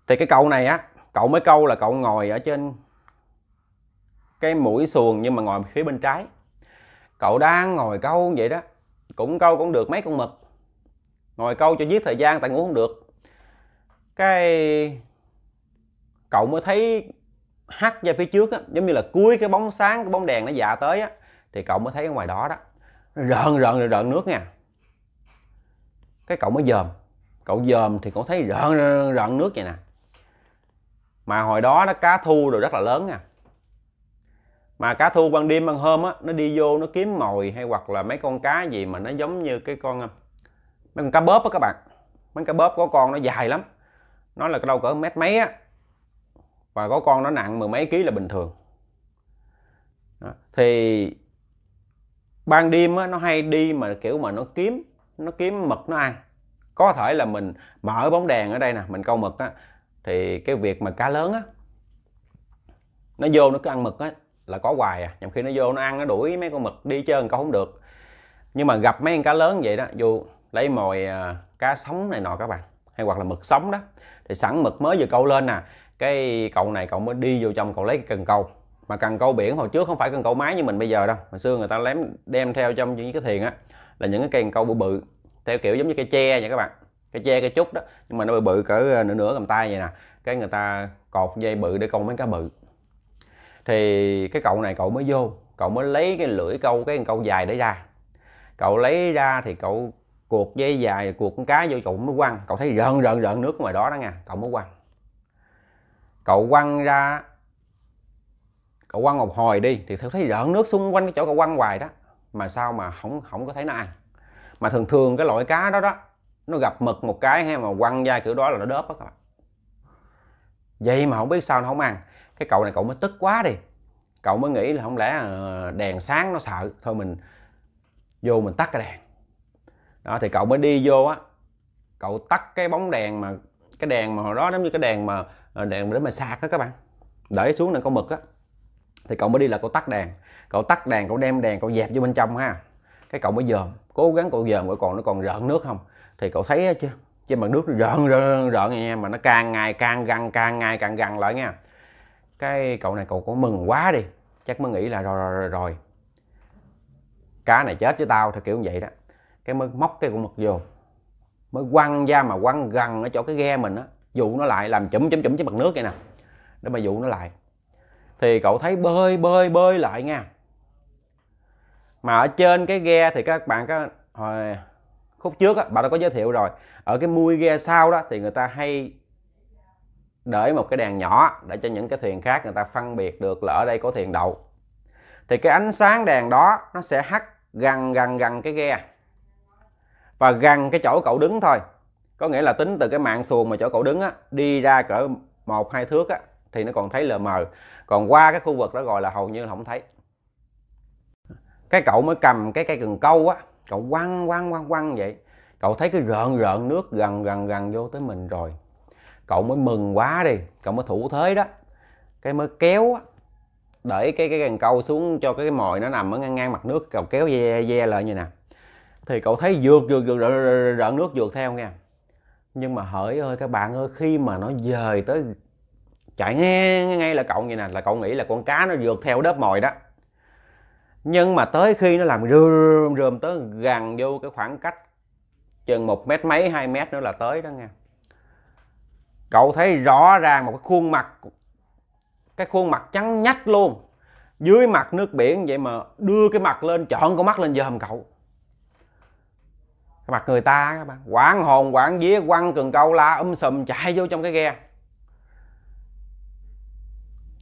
thì cái câu này á cậu mới câu là cậu ngồi ở trên cái mũi xuồng nhưng mà ngồi phía bên trái cậu đang ngồi câu vậy đó cũng câu cũng được mấy con mực ngồi câu cho giết thời gian tại ngủ không được cái cậu mới thấy hắt ra phía trước á, giống như là cuối cái bóng sáng cái bóng đèn nó dạ tới á, thì cậu mới thấy ở ngoài đó đó rợn rợn rợn, rợn nước nha cái cậu mới dòm cậu dòm thì cậu thấy rợn rợn, rợn nước vậy nè mà hồi đó nó cá thu rồi rất là lớn nha mà cá thu ban đêm ban hôm á nó đi vô nó kiếm mồi hay hoặc là mấy con cá gì mà nó giống như cái con à, mấy con cá bóp á các bạn mấy cá bóp có con nó dài lắm nó là đâu cỡ mét mấy á và có con nó nặng mười mấy ký là bình thường đó. thì ban đêm á, nó hay đi mà kiểu mà nó kiếm nó kiếm mực nó ăn có thể là mình mở bóng đèn ở đây nè mình câu mực á thì cái việc mà cá lớn á nó vô nó cứ ăn mực á là có hoài à nhằm khi nó vô nó ăn nó đuổi mấy con mực đi chơi câu không được nhưng mà gặp mấy con cá lớn vậy đó vô lấy mồi à, cá sống này nọ các bạn hay hoặc là mực sống đó thì sẵn mực mới vừa câu lên nè à. cái cậu này cậu mới đi vô trong cậu lấy cái cần câu mà cần câu biển hồi trước không phải cần câu máy như mình bây giờ đâu hồi xưa người ta lém đem theo trong những cái thuyền á là những cái cần câu bự bự theo kiểu giống như cây tre vậy các bạn cây tre cây trúc đó nhưng mà nó bự bự cỡ à, nửa nửa cầm tay vậy nè cái người ta cột dây bự để câu mấy cá bự thì cái cậu này cậu mới vô cậu mới lấy cái lưỡi câu cái câu dài để ra cậu lấy ra thì cậu cuột dây dài cuột con cá vô cậu mới quăng cậu thấy rợn rợn rợn nước ngoài đó đó nha cậu mới quăng cậu quăng ra cậu quăng một hồi đi thì cậu thấy rợn nước xung quanh cái chỗ cậu quăng hoài đó mà sao mà không không có thấy nó ăn mà thường thường cái loại cá đó đó nó gặp mực một cái hay mà quăng ra kiểu đó là nó đớp đó các bạn vậy mà không biết sao nó không ăn cái cậu này cậu mới tức quá đi cậu mới nghĩ là không lẽ ờ, đèn sáng nó sợ thôi mình vô mình tắt cái đèn đó thì cậu mới đi vô á cậu tắt cái bóng đèn mà cái đèn mà hồi đó giống như cái đèn mà ờ, đèn để mà sạc á các bạn để xuống là có mực á thì cậu mới đi là cậu tắt đèn cậu tắt đèn cậu đem đèn cậu dẹp vô bên trong ha cái cậu mới dòm cố gắng cậu dòm cậu còn nó còn rợn nước không thì cậu thấy chưa trên mặt nước nó rợn rợn rợn nha mà nó càng ngày càng găng càng ngày càng găng lại nha cái cậu này cậu có mừng quá đi chắc mới nghĩ là rồi rồi rồi, rồi. cá này chết chứ tao thì kiểu như vậy đó cái mới móc cái con mực vô mới quăng ra mà quăng gần ở chỗ cái ghe mình á dụ nó lại làm chấm chấm chấm trên mặt nước vậy nè để mà dụ nó lại thì cậu thấy bơi bơi bơi lại nha mà ở trên cái ghe thì các bạn có hồi khúc trước á, bạn đã có giới thiệu rồi ở cái mui ghe sau đó thì người ta hay để một cái đèn nhỏ để cho những cái thuyền khác người ta phân biệt được là ở đây có thuyền đậu thì cái ánh sáng đèn đó nó sẽ hắt gần gần gần cái ghe và gần cái chỗ cậu đứng thôi có nghĩa là tính từ cái mạng xuồng mà chỗ cậu đứng á, đi ra cỡ một hai thước á, thì nó còn thấy lờ mờ còn qua cái khu vực đó gọi là hầu như là không thấy cái cậu mới cầm cái cây cần câu á cậu quăng quăng quăng quăng vậy cậu thấy cái rợn rợn nước gần gần gần vô tới mình rồi cậu mới mừng quá đi cậu mới thủ thế đó cái mới kéo á đẩy cái cái cần câu xuống cho cái mồi nó nằm ở ngang ngang mặt nước cậu kéo ve ve lại như nè thì cậu thấy vượt vượt vượt rợn nước vượt theo nha nhưng mà hỡi ơi các bạn ơi khi mà nó dời tới chạy ngang ngay là cậu như nè là cậu nghĩ là con cá nó vượt theo đớp mồi đó nhưng mà tới khi nó làm rơm rơm tới gần vô cái khoảng cách chừng một mét mấy hai mét nữa là tới đó nha cậu thấy rõ ràng một cái khuôn mặt cái khuôn mặt trắng nhách luôn dưới mặt nước biển vậy mà đưa cái mặt lên chọn con mắt lên dòm cậu cái mặt người ta các bạn quảng hồn quảng vía quăng cần câu la um sùm chạy vô trong cái ghe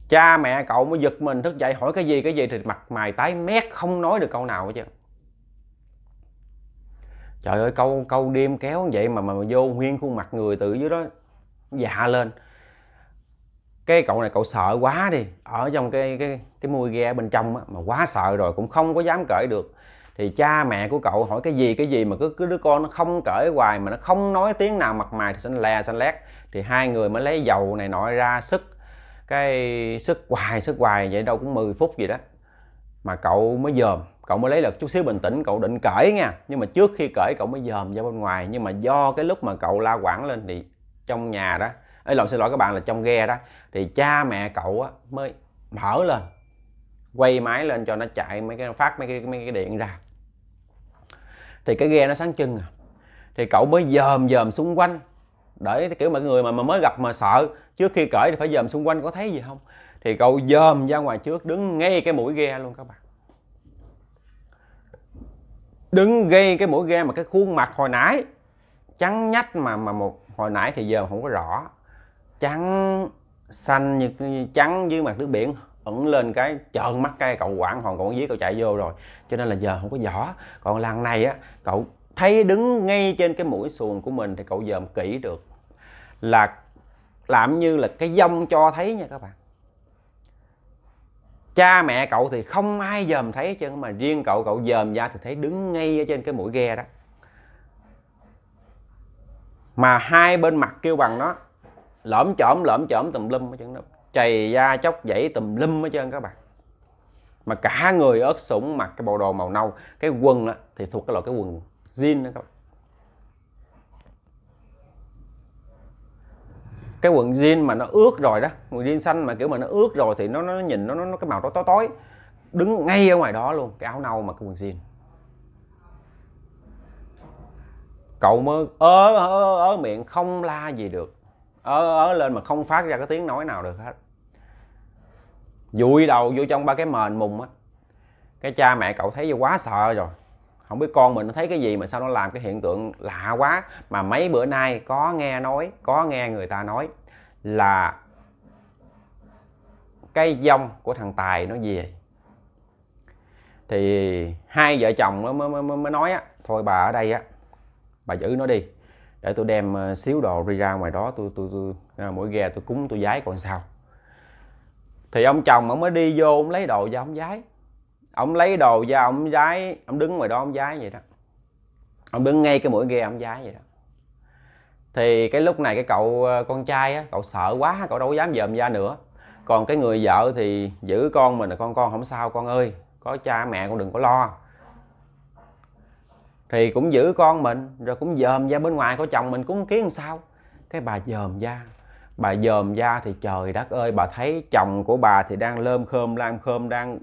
cha mẹ cậu mới giật mình thức dậy hỏi cái gì cái gì thì mặt mày tái mét không nói được câu nào hết trơn trời ơi câu câu đêm kéo vậy mà mà vô nguyên khuôn mặt người từ dưới đó dạ lên cái cậu này cậu sợ quá đi ở trong cái cái cái mui ghe bên trong á, mà quá sợ rồi cũng không có dám cởi được thì cha mẹ của cậu hỏi cái gì cái gì mà cứ cứ đứa con nó không cởi hoài mà nó không nói tiếng nào mặt mày thì xanh lè xanh lét thì hai người mới lấy dầu này nọ ra sức cái sức hoài sức hoài vậy đâu cũng 10 phút gì đó mà cậu mới dòm cậu mới lấy được chút xíu bình tĩnh cậu định cởi nha nhưng mà trước khi cởi cậu mới dòm ra bên ngoài nhưng mà do cái lúc mà cậu la quảng lên thì trong nhà đó ấy lòng xin lỗi các bạn là trong ghe đó thì cha mẹ cậu á, mới mở lên quay máy lên cho nó chạy mấy cái phát mấy cái mấy cái điện ra thì cái ghe nó sáng chân à thì cậu mới dòm dòm xung quanh để kiểu mọi người mà, mà mới gặp mà sợ trước khi cởi thì phải dòm xung quanh có thấy gì không thì cậu dòm ra ngoài trước đứng ngay cái mũi ghe luôn các bạn đứng gây cái mũi ghe mà cái khuôn mặt hồi nãy trắng nhách mà mà một hồi nãy thì giờ không có rõ trắng xanh như trắng dưới mặt nước biển ẩn lên cái trợn mắt cái cậu quảng hòn cậu dưới cậu chạy vô rồi cho nên là giờ không có rõ còn lần này á cậu thấy đứng ngay trên cái mũi xuồng của mình thì cậu dòm kỹ được là làm như là cái dông cho thấy nha các bạn cha mẹ cậu thì không ai dòm thấy chứ mà riêng cậu cậu dòm ra thì thấy đứng ngay ở trên cái mũi ghe đó mà hai bên mặt kêu bằng nó lõm chõm lõm chõm tùm lum hết trơn đó chày da chóc dãy tùm lum hết trơn các bạn mà cả người ớt sũng mặc cái bộ đồ màu nâu cái quần á, thì thuộc cái loại cái quần jean đó các bạn cái quần jean mà nó ướt rồi đó quần jean xanh mà kiểu mà nó ướt rồi thì nó nó nhìn nó nó cái màu đó tối tối đứng ngay ở ngoài đó luôn cái áo nâu mà cái quần jean cậu mới ớ ớ ớ miệng không la gì được ớ ớ lên mà không phát ra cái tiếng nói nào được hết vui đầu vô trong ba cái mền mùng á cái cha mẹ cậu thấy vô quá sợ rồi không biết con mình nó thấy cái gì mà sao nó làm cái hiện tượng lạ quá mà mấy bữa nay có nghe nói có nghe người ta nói là cái dông của thằng tài nó về thì hai vợ chồng mới, mới, mới nói á thôi bà ở đây á bà giữ nó đi để tôi đem ờ, xíu đồ đi ra ngoài đó tôi tôi, tôi à, mỗi ghe tôi cúng tôi giái còn sao thì ông chồng ông mới đi vô ông lấy đồ ra ông giái ông lấy đồ ra ông giái ông đứng ngoài đó ông giái vậy đó ông đứng ngay cái mũi ghe ông giái vậy đó thì cái lúc này cái cậu ờ, con trai á cậu sợ quá cậu đâu có dám dòm ra nữa còn cái người vợ thì giữ con mình là con con không sao con ơi có cha mẹ con đừng có lo thì cũng giữ con mình rồi cũng dòm ra bên ngoài của chồng mình cũng kiến sao cái bà dòm ra bà dòm ra thì trời đất ơi bà thấy chồng của bà thì đang lơm khơm lam khơm đang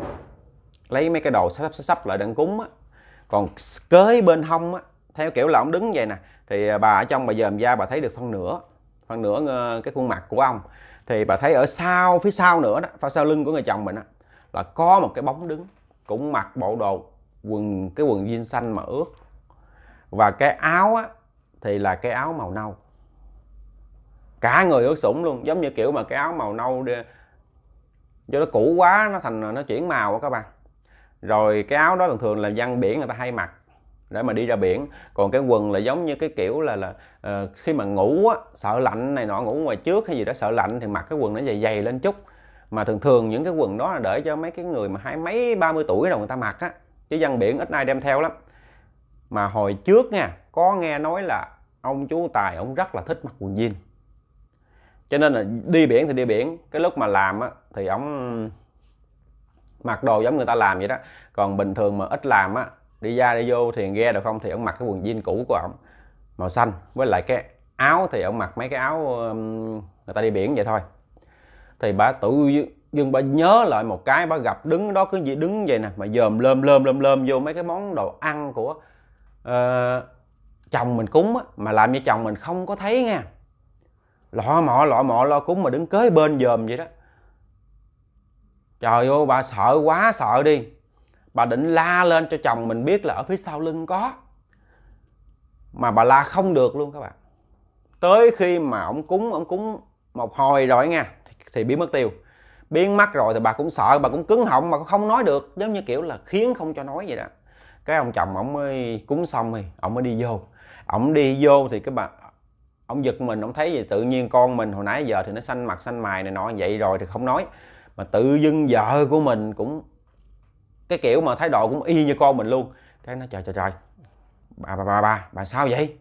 lấy mấy cái đồ sắp sắp, sắp lại đang cúng á còn cới bên hông á theo kiểu là ông đứng vậy nè thì à, bà ở trong bà dòm ra bà thấy được phân nửa phân nửa ờ, cái khuôn mặt của ông thì bà thấy ở sau phía sau nữa đó phía sau lưng của người chồng mình á là có một cái bóng đứng cũng mặc bộ đồ quần cái quần jean xanh mà ướt và cái áo á thì là cái áo màu nâu cả người ướt sũng luôn giống như kiểu mà cái áo màu nâu đi do nó cũ quá nó thành nó chuyển màu các bạn rồi cái áo đó thường thường là dân biển người ta hay mặc để mà đi ra biển còn cái quần là giống như cái kiểu là là uh, khi mà ngủ á, sợ lạnh này nọ ngủ ngoài trước hay gì đó sợ lạnh thì mặc cái quần nó dày dày lên chút mà thường thường những cái quần đó là để cho mấy cái người mà hai mấy ba mươi tuổi rồi người ta mặc á chứ dân biển ít ai đem theo lắm mà hồi trước nha có nghe nói là ông chú tài ông rất là thích mặc quần jean cho nên là đi biển thì đi biển cái lúc mà làm á thì ông mặc đồ giống người ta làm vậy đó còn bình thường mà ít làm á đi ra đi vô thì ghe được không thì ông mặc cái quần jean cũ của ông màu xanh với lại cái áo thì ông mặc mấy cái áo người ta đi biển vậy thôi thì bà tự dưng bà nhớ lại một cái bà gặp đứng đó cứ gì đứng vậy nè mà dòm lơm lơm lơm lơm vô mấy cái món đồ ăn của Ờ, chồng mình cúng á, mà làm như chồng mình không có thấy nha lọ mọ lọ mọ lo cúng mà đứng kế bên dòm vậy đó trời ơi bà sợ quá sợ đi bà định la lên cho chồng mình biết là ở phía sau lưng có mà bà la không được luôn các bạn tới khi mà ông cúng ông cúng một hồi rồi nha thì biến mất tiêu biến mất rồi thì bà cũng sợ bà cũng cứng họng mà không nói được giống như kiểu là khiến không cho nói vậy đó cái ông chồng ổng mới cúng xong thì ổng mới đi vô ổng đi vô thì cái bà ổng giật mình ổng thấy gì tự nhiên con mình hồi nãy giờ thì nó xanh mặt xanh mày này nọ vậy rồi thì không nói mà tự dưng vợ của mình cũng cái kiểu mà thái độ cũng y như con mình luôn cái nó trời trời trời bà bà bà bà bà sao vậy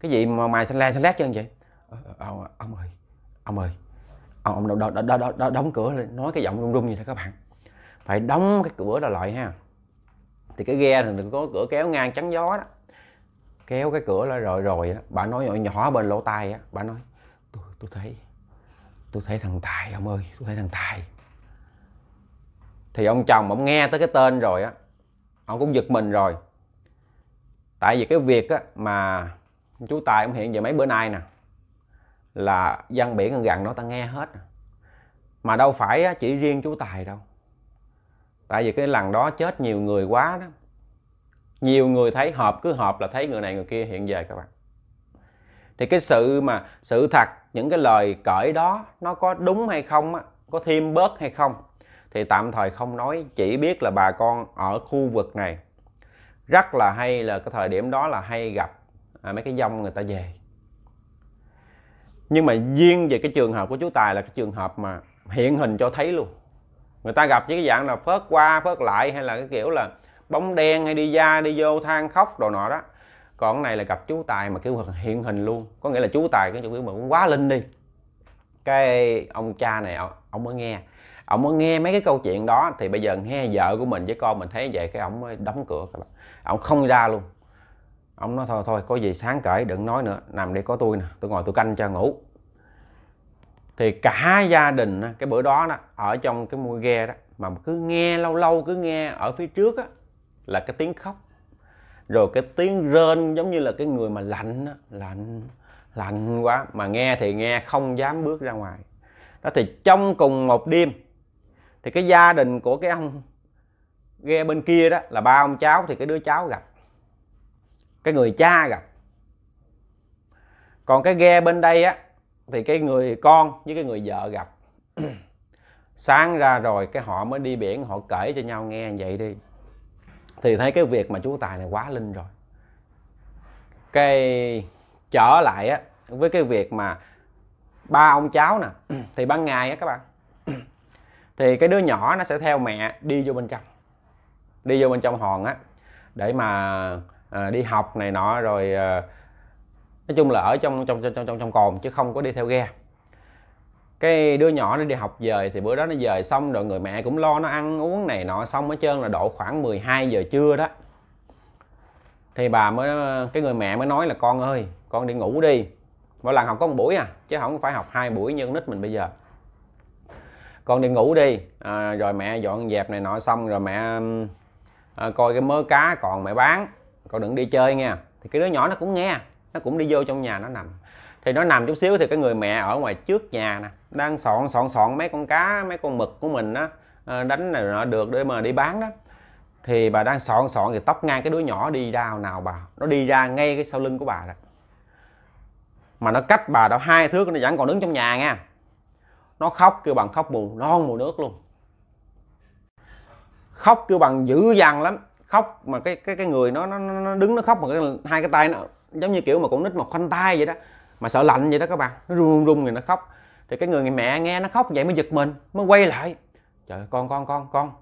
cái gì mà mày xanh le xanh lét chân vậy ờ, ờ, ờ, ông, ông ơi ông ơi ông, ông đ, đ, đ, đ, đ, đóng cửa lên nói cái giọng run run gì đó các bạn phải đóng cái cửa đó lại ha thì cái ghe thì đừng có cửa kéo ngang chắn gió đó kéo cái cửa lại rồi rồi á bà nói nhỏ nhỏ bên lỗ tai á bà nói tôi tôi thấy tôi thấy thằng tài ông ơi tôi thấy thằng tài thì ông chồng ông nghe tới cái tên rồi á ông cũng giật mình rồi tại vì cái việc á mà chú tài ông hiện về mấy bữa nay nè là dân biển gần đó ta nghe hết mà đâu phải chỉ riêng chú tài đâu tại vì cái lần đó chết nhiều người quá đó nhiều người thấy hợp cứ hợp là thấy người này người kia hiện về các bạn thì cái sự mà sự thật những cái lời cởi đó nó có đúng hay không á có thêm bớt hay không thì tạm thời không nói chỉ biết là bà con ở khu vực này rất là hay là cái thời điểm đó là hay gặp à, mấy cái dông người ta về nhưng mà duyên về cái trường hợp của chú tài là cái trường hợp mà hiện hình cho thấy luôn người ta gặp với cái dạng là phớt qua phớt lại hay là cái kiểu là bóng đen hay đi ra đi vô than khóc đồ nọ đó còn cái này là gặp chú tài mà kiểu hiện hình luôn có nghĩa là chú tài cái kiểu mà cũng quá linh đi cái ông cha này ông mới nghe ông mới nghe mấy cái câu chuyện đó thì bây giờ nghe vợ của mình với con mình thấy vậy cái ông mới đóng cửa ông không ra luôn ông nói thôi thôi có gì sáng cởi đừng nói nữa nằm đi có tôi nè tôi ngồi tôi canh cho ngủ thì cả gia đình cái bữa đó đó ở trong cái môi ghe đó mà cứ nghe lâu lâu cứ nghe ở phía trước á là cái tiếng khóc rồi cái tiếng rên giống như là cái người mà lạnh đó, lạnh lạnh quá mà nghe thì nghe không dám bước ra ngoài đó thì trong cùng một đêm thì cái gia đình của cái ông ghe bên kia đó là ba ông cháu thì cái đứa cháu gặp cái người cha gặp còn cái ghe bên đây á thì cái người con với cái người vợ gặp sáng ra rồi cái họ mới đi biển họ kể cho nhau nghe vậy đi thì thấy cái việc mà chú tài này quá linh rồi cái trở lại á với cái việc mà ba ông cháu nè thì ban ngày á các bạn thì cái đứa nhỏ nó sẽ theo mẹ đi vô bên trong đi vô bên trong hòn á để mà à, đi học này nọ rồi à, nói chung là ở trong trong trong trong trong cồn chứ không có đi theo ghe cái đứa nhỏ nó đi học về thì bữa đó nó về xong rồi người mẹ cũng lo nó ăn uống này nọ xong hết trơn là độ khoảng 12 giờ trưa đó thì bà mới cái người mẹ mới nói là con ơi con đi ngủ đi mỗi lần học có một buổi à chứ không phải học hai buổi như nít mình bây giờ con đi ngủ đi à, rồi mẹ dọn dẹp này nọ xong rồi mẹ à, coi cái mớ cá còn mẹ bán con đừng đi chơi nha thì cái đứa nhỏ nó cũng nghe nó cũng đi vô trong nhà nó nằm thì nó nằm chút xíu thì cái người mẹ ở ngoài trước nhà nè đang soạn soạn soạn mấy con cá mấy con mực của mình á ờ, đánh này nọ được để mà đi bán đó thì bà đang soạn soạn thì tóc ngang cái đứa nhỏ đi ra nào bà nó đi ra ngay cái sau lưng của bà đó mà nó cách bà đã hai thước nó vẫn còn đứng trong nhà nha nó khóc kêu bằng khóc buồn non mù nước luôn khóc kêu bằng dữ dằn lắm khóc mà cái cái cái người nó nó, nó đứng nó khóc mà cái, hai cái tay nó giống như kiểu mà con nít mà khoanh tay vậy đó mà sợ lạnh vậy đó các bạn nó run run, rồi nó khóc thì cái người mẹ nghe nó khóc vậy mới giật mình mới quay lại trời con con con con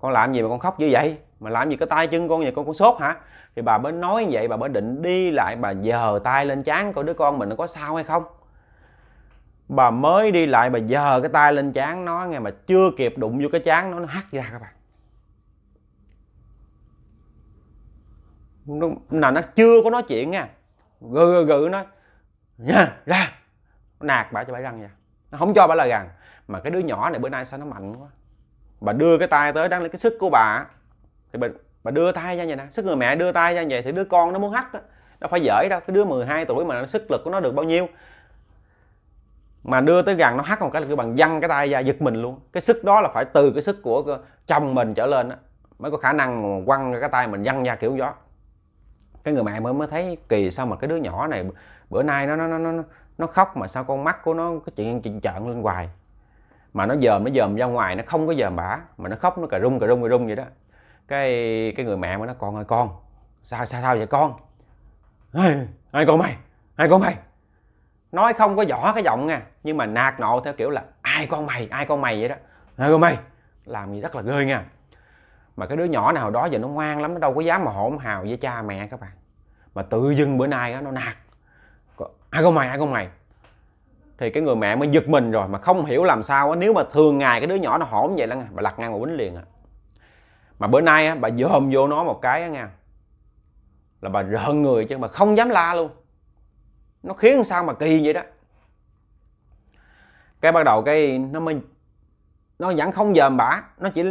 con làm gì mà con khóc như vậy mà làm gì cái tay chân con vậy con cũng sốt hả thì bà mới nói vậy bà mới định đi lại bà dờ tay lên chán coi đứa con mình nó có sao hay không bà mới đi lại bà dờ cái tay lên chán nó nghe mà chưa kịp đụng vô cái chán nó nó hắt ra các bạn nó, là nó chưa có nói chuyện nha gừ gừ, gừ nó nha ra nạt bà cho bà răng nha nó không cho bà lời rằng mà cái đứa nhỏ này bữa nay sao nó mạnh quá bà đưa cái tay tới đang lấy cái sức của bà thì bà, bà đưa tay ra vậy nè sức người mẹ đưa tay ra vậy thì đứa con nó muốn hắt nó phải dở đâu cái đứa 12 tuổi mà sức lực của nó được bao nhiêu mà đưa tới gần nó hắt một cái là cái bằng văng cái tay ra giật mình luôn cái sức đó là phải từ cái sức của chồng mình trở lên đó, mới có khả năng quăng cái tay mình văng ra kiểu gió cái người mẹ mới mới thấy kỳ sao mà cái đứa nhỏ này bữa nay nó nó nó nó nó khóc mà sao con mắt của nó cái chuyện chuyện trợn lên hoài mà nó dòm nó dòm ra ngoài nó không có dòm bả mà nó khóc nó cà rung cà rung cà rung vậy đó cái cái người mẹ mới nói con ơi con sao sao sao vậy con ai, ai con mày ai con mày nói không có rõ cái giọng nha nhưng mà nạt nộ theo kiểu là ai con mày ai con mày vậy đó ai con mày làm gì rất là ghê nha mà cái đứa nhỏ nào đó giờ nó ngoan lắm nó đâu có dám mà hỗn hào với cha mẹ các bạn mà tự dưng bữa nay nó nạt ai con à, mày ai à, con mày thì cái người mẹ mới giật mình rồi mà không hiểu làm sao á nếu mà thường ngày cái đứa nhỏ nó hổn vậy đó bà lật ngang bà bính liền à mà bữa nay á bà dòm vô nó một cái á nha là bà rợn người chứ mà không dám la luôn nó khiến sao mà kỳ vậy đó cái bắt đầu cái nó mới nó vẫn không dòm bả nó chỉ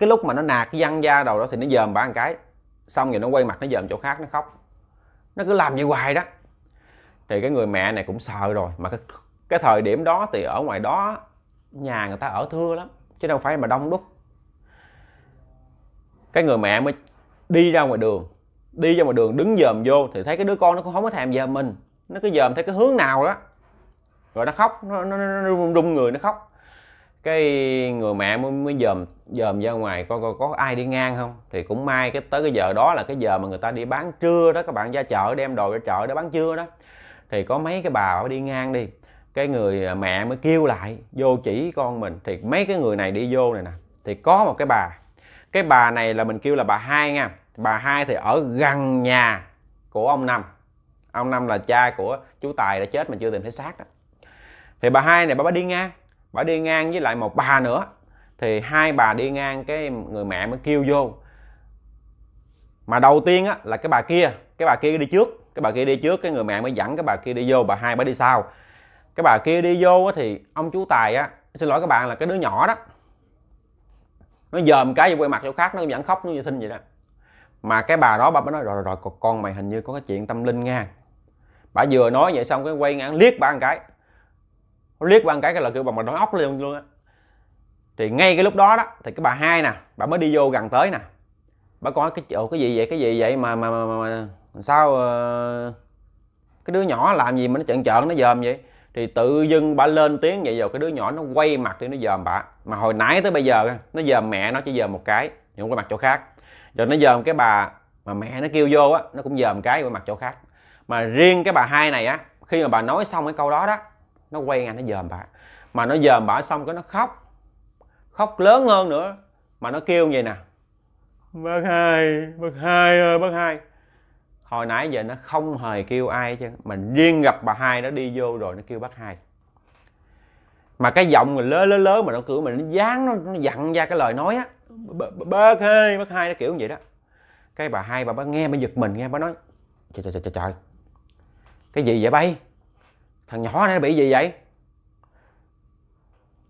cái lúc mà nó nạt cái văng da đầu đó thì nó dòm bả một cái xong rồi nó quay mặt nó dòm chỗ khác nó khóc nó cứ làm vậy hoài đó thì cái người mẹ này cũng sợ rồi mà cái, cái thời điểm đó thì ở ngoài đó nhà người ta ở thưa lắm chứ đâu phải mà đông đúc cái người mẹ mới đi ra ngoài đường đi ra ngoài đường đứng dòm vô thì thấy cái đứa con nó cũng không có thèm dòm mình nó cứ dòm thấy cái hướng nào đó rồi nó khóc nó, nó, nó, nó run run người nó khóc cái người mẹ mới, mới dòm dòm ra ngoài coi coi có ai đi ngang không thì cũng may cái tới cái giờ đó là cái giờ mà người ta đi bán trưa đó các bạn ra chợ đem đồ ra chợ để bán trưa đó thì có mấy cái bà đi ngang đi cái người à, mẹ mới kêu lại vô chỉ con mình thì mấy cái người này đi vô này nè thì có một cái bà cái bà này là mình kêu là bà hai nha bà hai thì ở gần nhà của ông năm ông năm là cha của chú tài đã chết mà chưa tìm thấy xác đó thì bà hai này bà, bà đi ngang bà đi ngang với lại một bà nữa thì hai bà đi ngang cái người mẹ mới kêu vô mà đầu tiên á, là cái bà kia cái bà kia đi trước cái bà kia đi trước cái người mẹ mới dẫn cái bà kia đi vô bà hai bà đi sau cái bà kia đi vô á, thì ông chú tài á xin lỗi các bạn là cái đứa nhỏ đó nó dòm cái gì quay mặt chỗ khác nó vẫn khóc nó như thinh vậy đó mà cái bà đó bà mới nói rồi rồi, rồi con mày hình như có cái chuyện tâm linh nha bà vừa nói vậy xong cái quay ngang liếc bà một cái nó liếc qua cái là kêu bà mà nói óc lên luôn á thì ngay cái lúc đó đó thì cái bà hai nè bà mới đi vô gần tới nè bà coi cái chỗ cái gì vậy cái gì vậy mà mà, mà, mà, mà sao ờ, cái đứa nhỏ làm gì mà nó chợn chợn nó dòm vậy thì tự dưng bà lên tiếng vậy rồi cái đứa nhỏ nó quay mặt đi nó dòm bà mà hồi nãy tới bây giờ nó dòm mẹ nó chỉ dòm một cái nhưng quay mặt chỗ khác rồi nó dòm cái bà mà mẹ nó kêu vô á nó cũng dòm cái quay mặt chỗ khác mà riêng cái bà hai này á khi mà bà nói xong cái câu đó đó nó quay ra nó dòm bà mà nó dòm bà xong cái nó khóc khóc lớn hơn nữa mà nó kêu như vậy nè bác hai bác hai ơi bác hai hồi nãy giờ nó không hề kêu ai chứ mình riêng gặp bà hai nó đi vô rồi nó kêu bác hai mà cái giọng mà lớ lớ lớ mà nó cửa mình nó dán nó, nó dặn ra cái lời nói á bác hai bác hai nó kiểu như vậy đó cái bà hai bà, bà nghe bà giật mình nghe bà nói trời trời trời trời cái gì vậy bay thằng nhỏ này nó bị gì vậy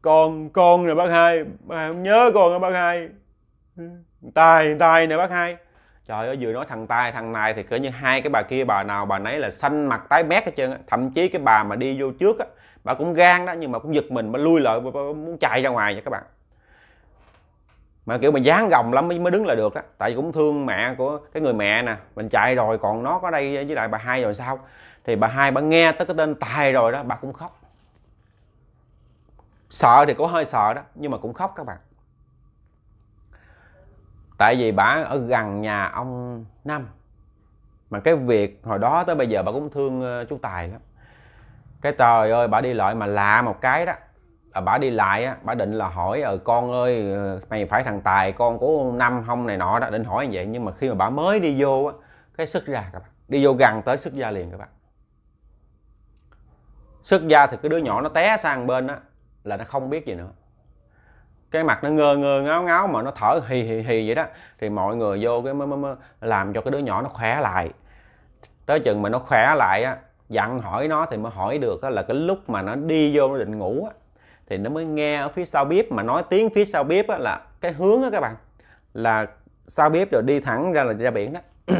con con nè bác hai bác hai không nhớ con nè bác hai tay tay nè bác hai trời ơi vừa nói thằng tay thằng này thì cỡ như hai cái bà kia bà nào bà nấy là xanh mặt tái mét hết trơn á thậm chí cái bà mà đi vô trước á bà cũng gan đó nhưng mà cũng giật mình bà lui lại bà, muốn chạy ra ngoài nha các bạn mà kiểu mình dán gồng lắm mới mới đứng lại được á tại vì cũng thương mẹ của cái người mẹ nè mình chạy rồi còn nó có đây với lại bà hai rồi sao thì bà hai bà nghe tới cái tên tài rồi đó bà cũng khóc sợ thì có hơi sợ đó nhưng mà cũng khóc các bạn tại vì bà ở gần nhà ông năm mà cái việc hồi đó tới bây giờ bà cũng thương ờ, chú tài lắm cái trời ơi bà đi lại mà lạ một cái đó là bà đi lại á bà định là hỏi ờ con ơi ờ, mày phải thằng tài con của năm không này nọ đó định hỏi như vậy nhưng mà khi mà bà mới đi vô á cái sức ra các bạn đi vô gần tới sức ra liền các bạn sức da thì cái đứa nhỏ nó té sang bên á là nó không biết gì nữa cái mặt nó ngơ ngơ ngáo ngáo mà nó thở hì hì hì vậy đó thì mọi người vô cái mới, mới, mới làm cho cái đứa nhỏ nó khỏe lại tới chừng mà nó khỏe lại á dặn hỏi nó thì mới hỏi được á, là cái lúc mà nó đi vô nó định ngủ á, thì nó mới nghe ở phía sau bếp mà nói tiếng phía sau bếp á, là cái hướng á các bạn là sau bếp rồi đi thẳng ra là ra biển đó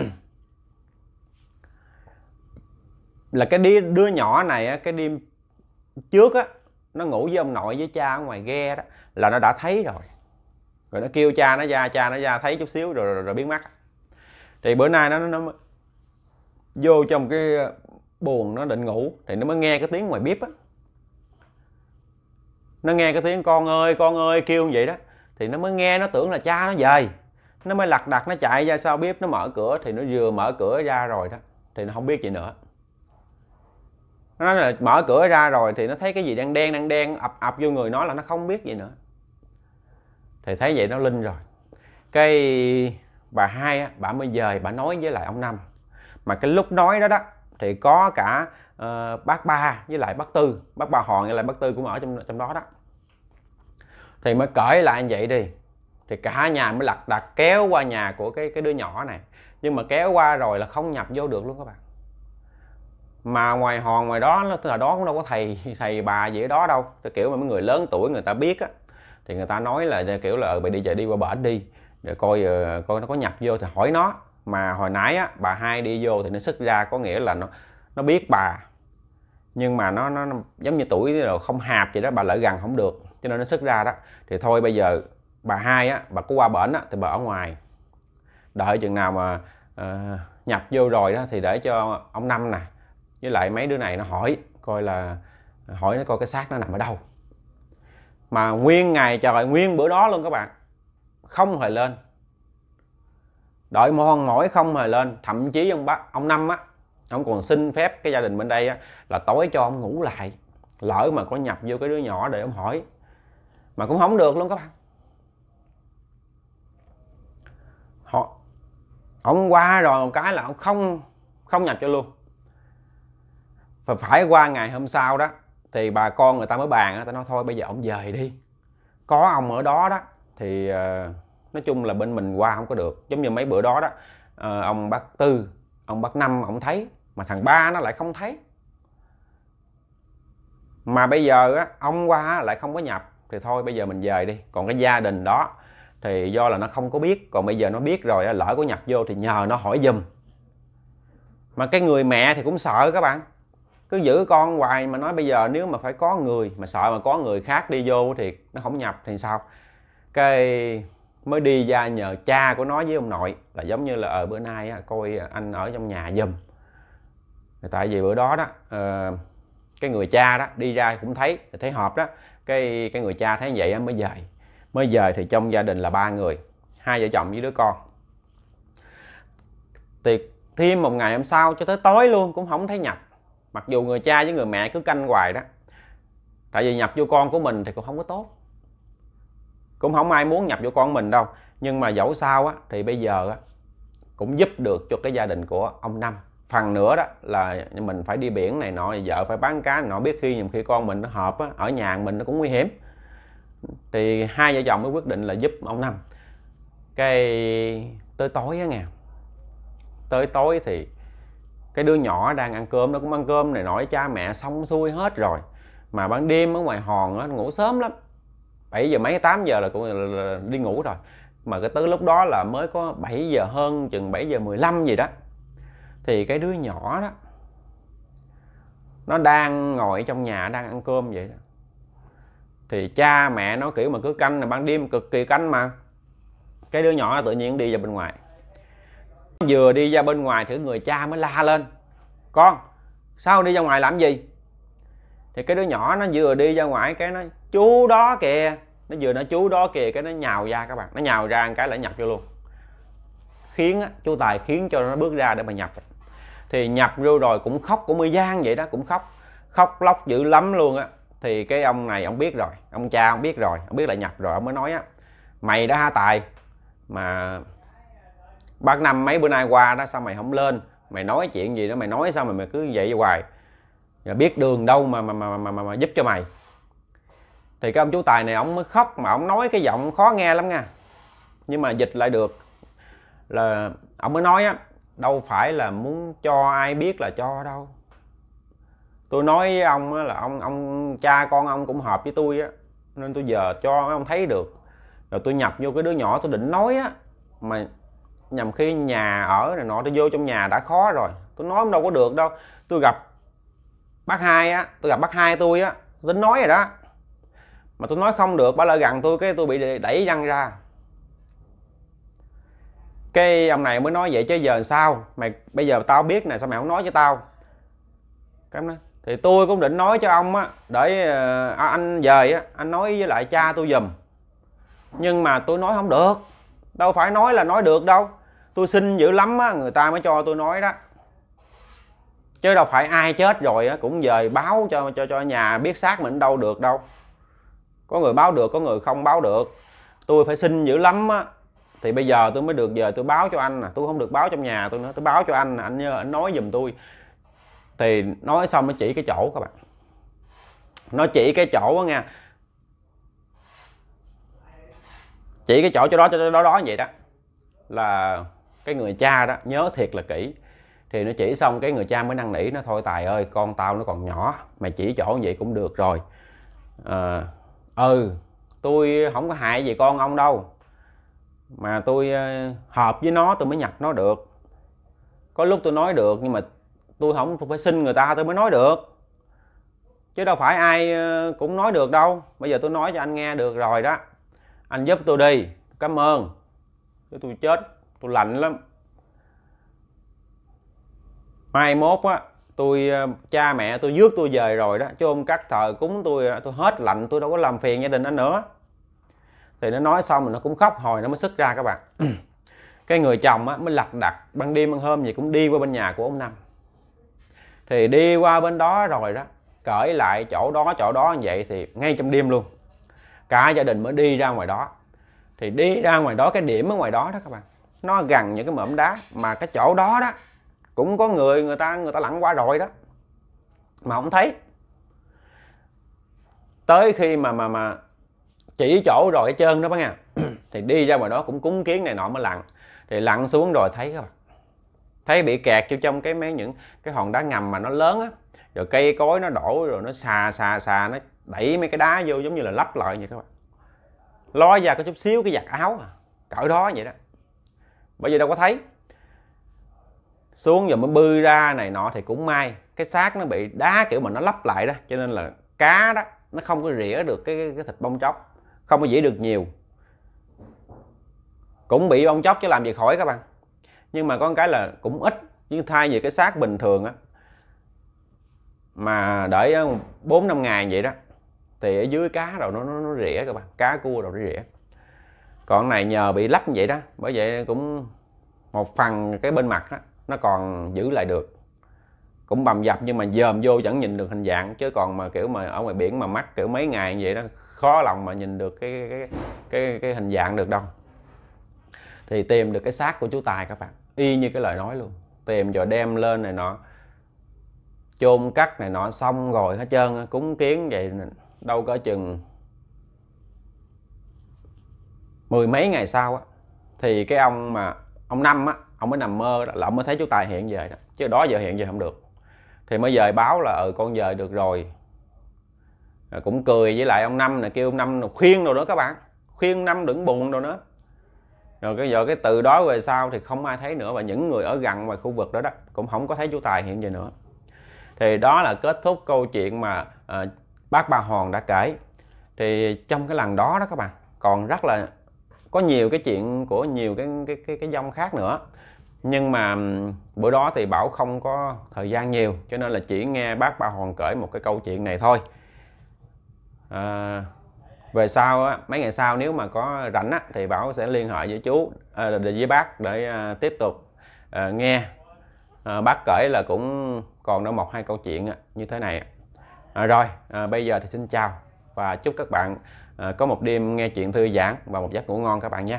là cái đứa, đứa nhỏ này á, cái đêm trước á nó ngủ với ông nội với cha ở ngoài ghe đó là nó đã thấy rồi rồi nó kêu cha nó ra cha nó ra thấy chút xíu rồi rồi, rồi biến mất thì bữa nay nó nó, nó vô trong cái ờ, buồn nó định ngủ thì nó mới nghe cái tiếng ngoài bếp á nó nghe cái tiếng con ơi con ơi kêu như vậy đó thì nó mới nghe nó tưởng là cha nó về nó mới lặt đặt nó chạy ra sau bếp nó mở cửa thì nó vừa mở cửa ra rồi đó thì nó không biết gì nữa nó nói là mở cửa ra rồi thì nó thấy cái gì đang đen đang đen ập ập vô người nó là nó không biết gì nữa thì thấy vậy nó linh rồi cái bà hai á, bà mới dời bà nói với lại ông năm mà cái lúc nói đó đó thì có cả uh, bác ba với lại bác tư bác ba hòn với lại bác tư cũng ở trong trong đó đó thì mới cởi lại như vậy đi thì cả nhà mới lật đặt kéo qua nhà của cái cái đứa nhỏ này nhưng mà kéo qua rồi là không nhập vô được luôn các bạn mà ngoài hòn ngoài đó là đó cũng đâu có thầy thầy bà gì ở đó đâu cái kiểu mà mấy người lớn tuổi người ta biết á thì người ta nói là kiểu là ừ, bị đi chạy đi qua bển đi để coi ờ, coi nó có nhập vô thì hỏi nó mà hồi nãy á bà hai đi vô thì nó xuất ra có nghĩa là nó nó biết bà nhưng mà nó nó, nó giống như tuổi rồi không hạp vậy đó bà lợi gần không được cho nên nó xuất ra đó thì thôi bây giờ bà hai á bà có qua bển á thì bà ở ngoài đợi chừng nào mà uh, nhập vô rồi đó thì để cho ông năm nè với lại mấy đứa này nó hỏi coi là à, hỏi nó coi cái xác nó nằm ở đâu mà nguyên ngày trời nguyên bữa đó luôn các bạn không hề lên đợi mòn mỏi không hề lên thậm chí ông bác ông năm á ông còn xin phép cái gia đình bên đây á, là tối cho ông ngủ lại lỡ mà có nhập vô cái đứa nhỏ để ông hỏi mà cũng không được luôn các bạn họ ông qua rồi một cái là ông không không nhập cho luôn phải, qua ngày hôm sau đó thì bà con người ta mới bàn người ta nói thôi bây giờ ông về đi có ông ở đó đó thì ờ, nói chung là bên mình qua không có được giống như mấy bữa đó đó ờ, ông bác tư ông bác năm ông thấy mà thằng ba nó lại không thấy mà bây giờ ông qua lại không có nhập thì thôi bây giờ mình về đi còn cái gia đình đó thì do là nó không có biết còn bây giờ nó biết rồi lỡ có nhập vô thì nhờ nó hỏi giùm mà cái người mẹ thì cũng sợ các bạn cứ giữ con hoài mà nói bây giờ nếu mà phải có người mà sợ mà có người khác đi vô thì nó không nhập thì sao cái mới đi ra nhờ cha của nó với ông nội là giống như là ở ờ, bữa nay coi ờ, anh ở trong nhà giùm tại vì bữa đó đó ờ, cái người cha đó đi ra cũng thấy thấy hợp đó cái cái người cha thấy vậy mới về mới về thì trong gia đình là ba người hai vợ chồng với đứa con thì thêm một ngày hôm sau cho tới tối luôn cũng không thấy nhập mặc dù người cha với người mẹ cứ canh hoài đó tại vì nhập vô con của mình thì cũng không có tốt cũng không ai muốn nhập vô con mình đâu nhưng mà dẫu sao á thì bây giờ á cũng giúp được cho cái gia đình của ông năm phần nữa đó là mình phải đi biển này nọ vợ phải bán cá nọ biết khi nhiều khi con mình nó hợp á, ở nhà mình nó cũng nguy hiểm thì hai vợ chồng mới quyết định là giúp ông năm cái tới tối á nghe tới tối thì cái đứa nhỏ đang ăn cơm nó cũng ăn cơm này nổi cha mẹ xong xuôi hết rồi mà ban đêm ở ngoài hòn á ngủ sớm lắm 7 giờ mấy 8 giờ là cũng là, là, đi ngủ rồi mà cái tới lúc đó là mới có 7 giờ hơn chừng 7 giờ 15 gì đó thì cái đứa nhỏ đó nó đang ngồi trong nhà đang ăn cơm vậy đó thì cha mẹ nó kiểu mà cứ canh là ban đêm cực kỳ canh mà cái đứa nhỏ tự nhiên đi ra bên ngoài vừa đi ra bên ngoài thì người cha mới la lên con sao đi ra ngoài làm gì thì cái đứa nhỏ nó vừa đi ra ngoài cái nó chú đó kìa nó vừa nó chú đó kìa cái nó nhào ra các bạn nó nhào ra cái lại nhập vô luôn khiến chú tài khiến cho nó bước ra để mà nhập thì nhập vô rồi cũng khóc cũng y gian vậy đó cũng khóc khóc lóc dữ lắm luôn á thì cái ông này ông biết rồi ông cha ông biết rồi ông biết là nhập rồi ông mới nói á mày đó ha tài mà bác năm mấy bữa nay qua đó sao mày không lên mày nói chuyện gì đó mày nói sao mà mày cứ vậy hoài rồi biết đường đâu mà mà, mà mà mà mà giúp cho mày thì cái ông chú tài này ông mới khóc mà ông nói cái giọng khó nghe lắm nha nhưng mà dịch lại được là ông mới nói á đâu phải là muốn cho ai biết là cho đâu tôi nói với ông á, là ông ông cha con ông cũng hợp với tôi á nên tôi giờ cho ông thấy được rồi tôi nhập vô cái đứa nhỏ tôi định nói á mà nhằm khi nhà ở này nọ tôi vô trong nhà đã khó rồi tôi nói đâu có được đâu tôi gặp bác hai á tôi gặp bác hai tôi á tính nói rồi đó mà tôi nói không được bà lại gần tôi cái tôi bị đẩy văng ra cái ông này mới nói vậy chứ giờ sao mày bây giờ tao biết này sao mày không nói cho tao cái nói thì tôi cũng định nói cho ông á để à, anh về á anh nói với lại cha tôi giùm nhưng mà tôi nói không được đâu phải nói là nói được đâu tôi xin dữ lắm á người ta mới cho tôi nói đó chứ đâu phải ai chết rồi á cũng về báo cho cho cho nhà biết xác mình đâu được đâu có người báo được có người không báo được tôi phải xin dữ lắm á thì bây giờ tôi mới được về tôi báo cho anh nè à. tôi không được báo trong nhà tôi nữa tôi báo cho anh anh nhớ anh nói giùm tôi thì nói xong mới chỉ cái chỗ các bạn nó chỉ cái chỗ đó nha chỉ cái chỗ cho đó cho đó đó vậy đó là cái người cha đó nhớ thiệt là kỹ thì nó chỉ xong cái người cha mới năn nỉ nó thôi tài ơi con tao nó còn nhỏ mày chỉ chỗ vậy cũng được rồi à, ừ tôi không có hại gì con ông đâu mà tôi ờ, hợp với nó tôi mới nhập nó được có lúc tôi nói được nhưng mà tôi không phải xin người ta tôi mới nói được chứ đâu phải ai ờ, cũng nói được đâu bây giờ tôi nói cho anh nghe được rồi đó anh giúp tôi đi cảm ơn tôi chết tôi lạnh lắm mai mốt á tôi ờ, cha mẹ tôi rước tôi về rồi đó chứ ông cắt thờ cúng tôi tôi hết lạnh tôi đâu có làm phiền gia đình anh nữa thì nó nói xong rồi nó cũng khóc hồi nó mới sức ra các bạn cái người chồng á, mới lặt đặt ban đêm ban hôm gì cũng đi qua bên nhà của ông năm thì đi qua bên đó rồi đó cởi lại chỗ đó chỗ đó như vậy thì ngay trong đêm luôn cả gia đình mới đi ra ngoài đó thì đi ra ngoài đó cái điểm ở ngoài đó đó các bạn nó gần những cái mỏm đá mà cái chỗ đó đó cũng có người người ta người ta lặn qua rồi đó mà không thấy tới khi mà mà mà chỉ chỗ rồi hết trơn đó bác nha thì đi ra ngoài đó cũng cúng kiến này nọ mới lặn thì lặn xuống rồi thấy các bạn thấy bị kẹt vô trong cái mấy những cái hòn đá ngầm mà nó lớn á rồi cây cối nó đổ rồi nó xà xà xà nó đẩy mấy cái đá vô giống như là lắp lại vậy các bạn ló ra có chút xíu cái giặt áo à cỡ đó vậy đó bởi vì đâu có thấy xuống rồi mới bươi ra này nọ thì cũng may cái xác nó bị đá kiểu mà nó lấp lại đó cho nên là cá đó nó không có rỉa được cái, cái, thịt bông chóc không có dĩ được nhiều cũng bị bông chóc chứ làm gì khỏi các bạn nhưng mà có cái là cũng ít nhưng thay vì cái xác bình thường á mà đợi ờ, bốn năm ngày vậy đó thì ở dưới cá rồi nó nó, nó rỉa các bạn cá cua rồi nó rỉa còn này nhờ bị lắp như vậy đó bởi vậy cũng một phần cái bên mặt đó, nó còn giữ lại được cũng bầm dập nhưng mà dòm vô vẫn nhìn được hình dạng chứ còn mà kiểu mà ở ngoài biển mà mắt kiểu mấy ngày như vậy đó khó lòng mà nhìn được cái cái cái, cái hình dạng được đâu thì tìm được cái xác của chú tài các bạn y như cái lời nói luôn tìm rồi đem lên này nọ chôn cắt này nọ xong rồi hết trơn cúng kiến vậy đâu có chừng mười mấy ngày sau á thì cái ông mà ông năm á ông mới nằm mơ đó, là ông mới thấy chú tài hiện về đó chứ đó giờ hiện về không được thì mới về báo là ừ con về được rồi à, cũng cười với lại ông năm này kêu ông năm khuyên rồi nữa các bạn khuyên năm đừng buồn rồi nữa rồi cái giờ cái từ đó về sau thì không ai thấy nữa và những người ở gần ngoài khu vực đó đó cũng không có thấy chú tài hiện về nữa thì đó là kết thúc câu chuyện mà à, bác ba hòn đã kể thì trong cái lần đó đó các bạn còn rất là có nhiều cái chuyện của nhiều cái cái cái cái dòng khác nữa nhưng mà bữa đó thì bảo không có thời gian nhiều cho nên là chỉ nghe bác ba hoàng kể một cái câu chuyện này thôi à, về sau á mấy ngày sau nếu mà có rảnh á thì bảo sẽ liên hệ với chú à, với bác để à, tiếp tục à, nghe à, bác kể là cũng còn đâu một hai câu chuyện á, như thế này à, rồi à, bây giờ thì xin chào và chúc các bạn Ờ, có một đêm nghe chuyện thư giãn và một giấc ngủ ngon các bạn nhé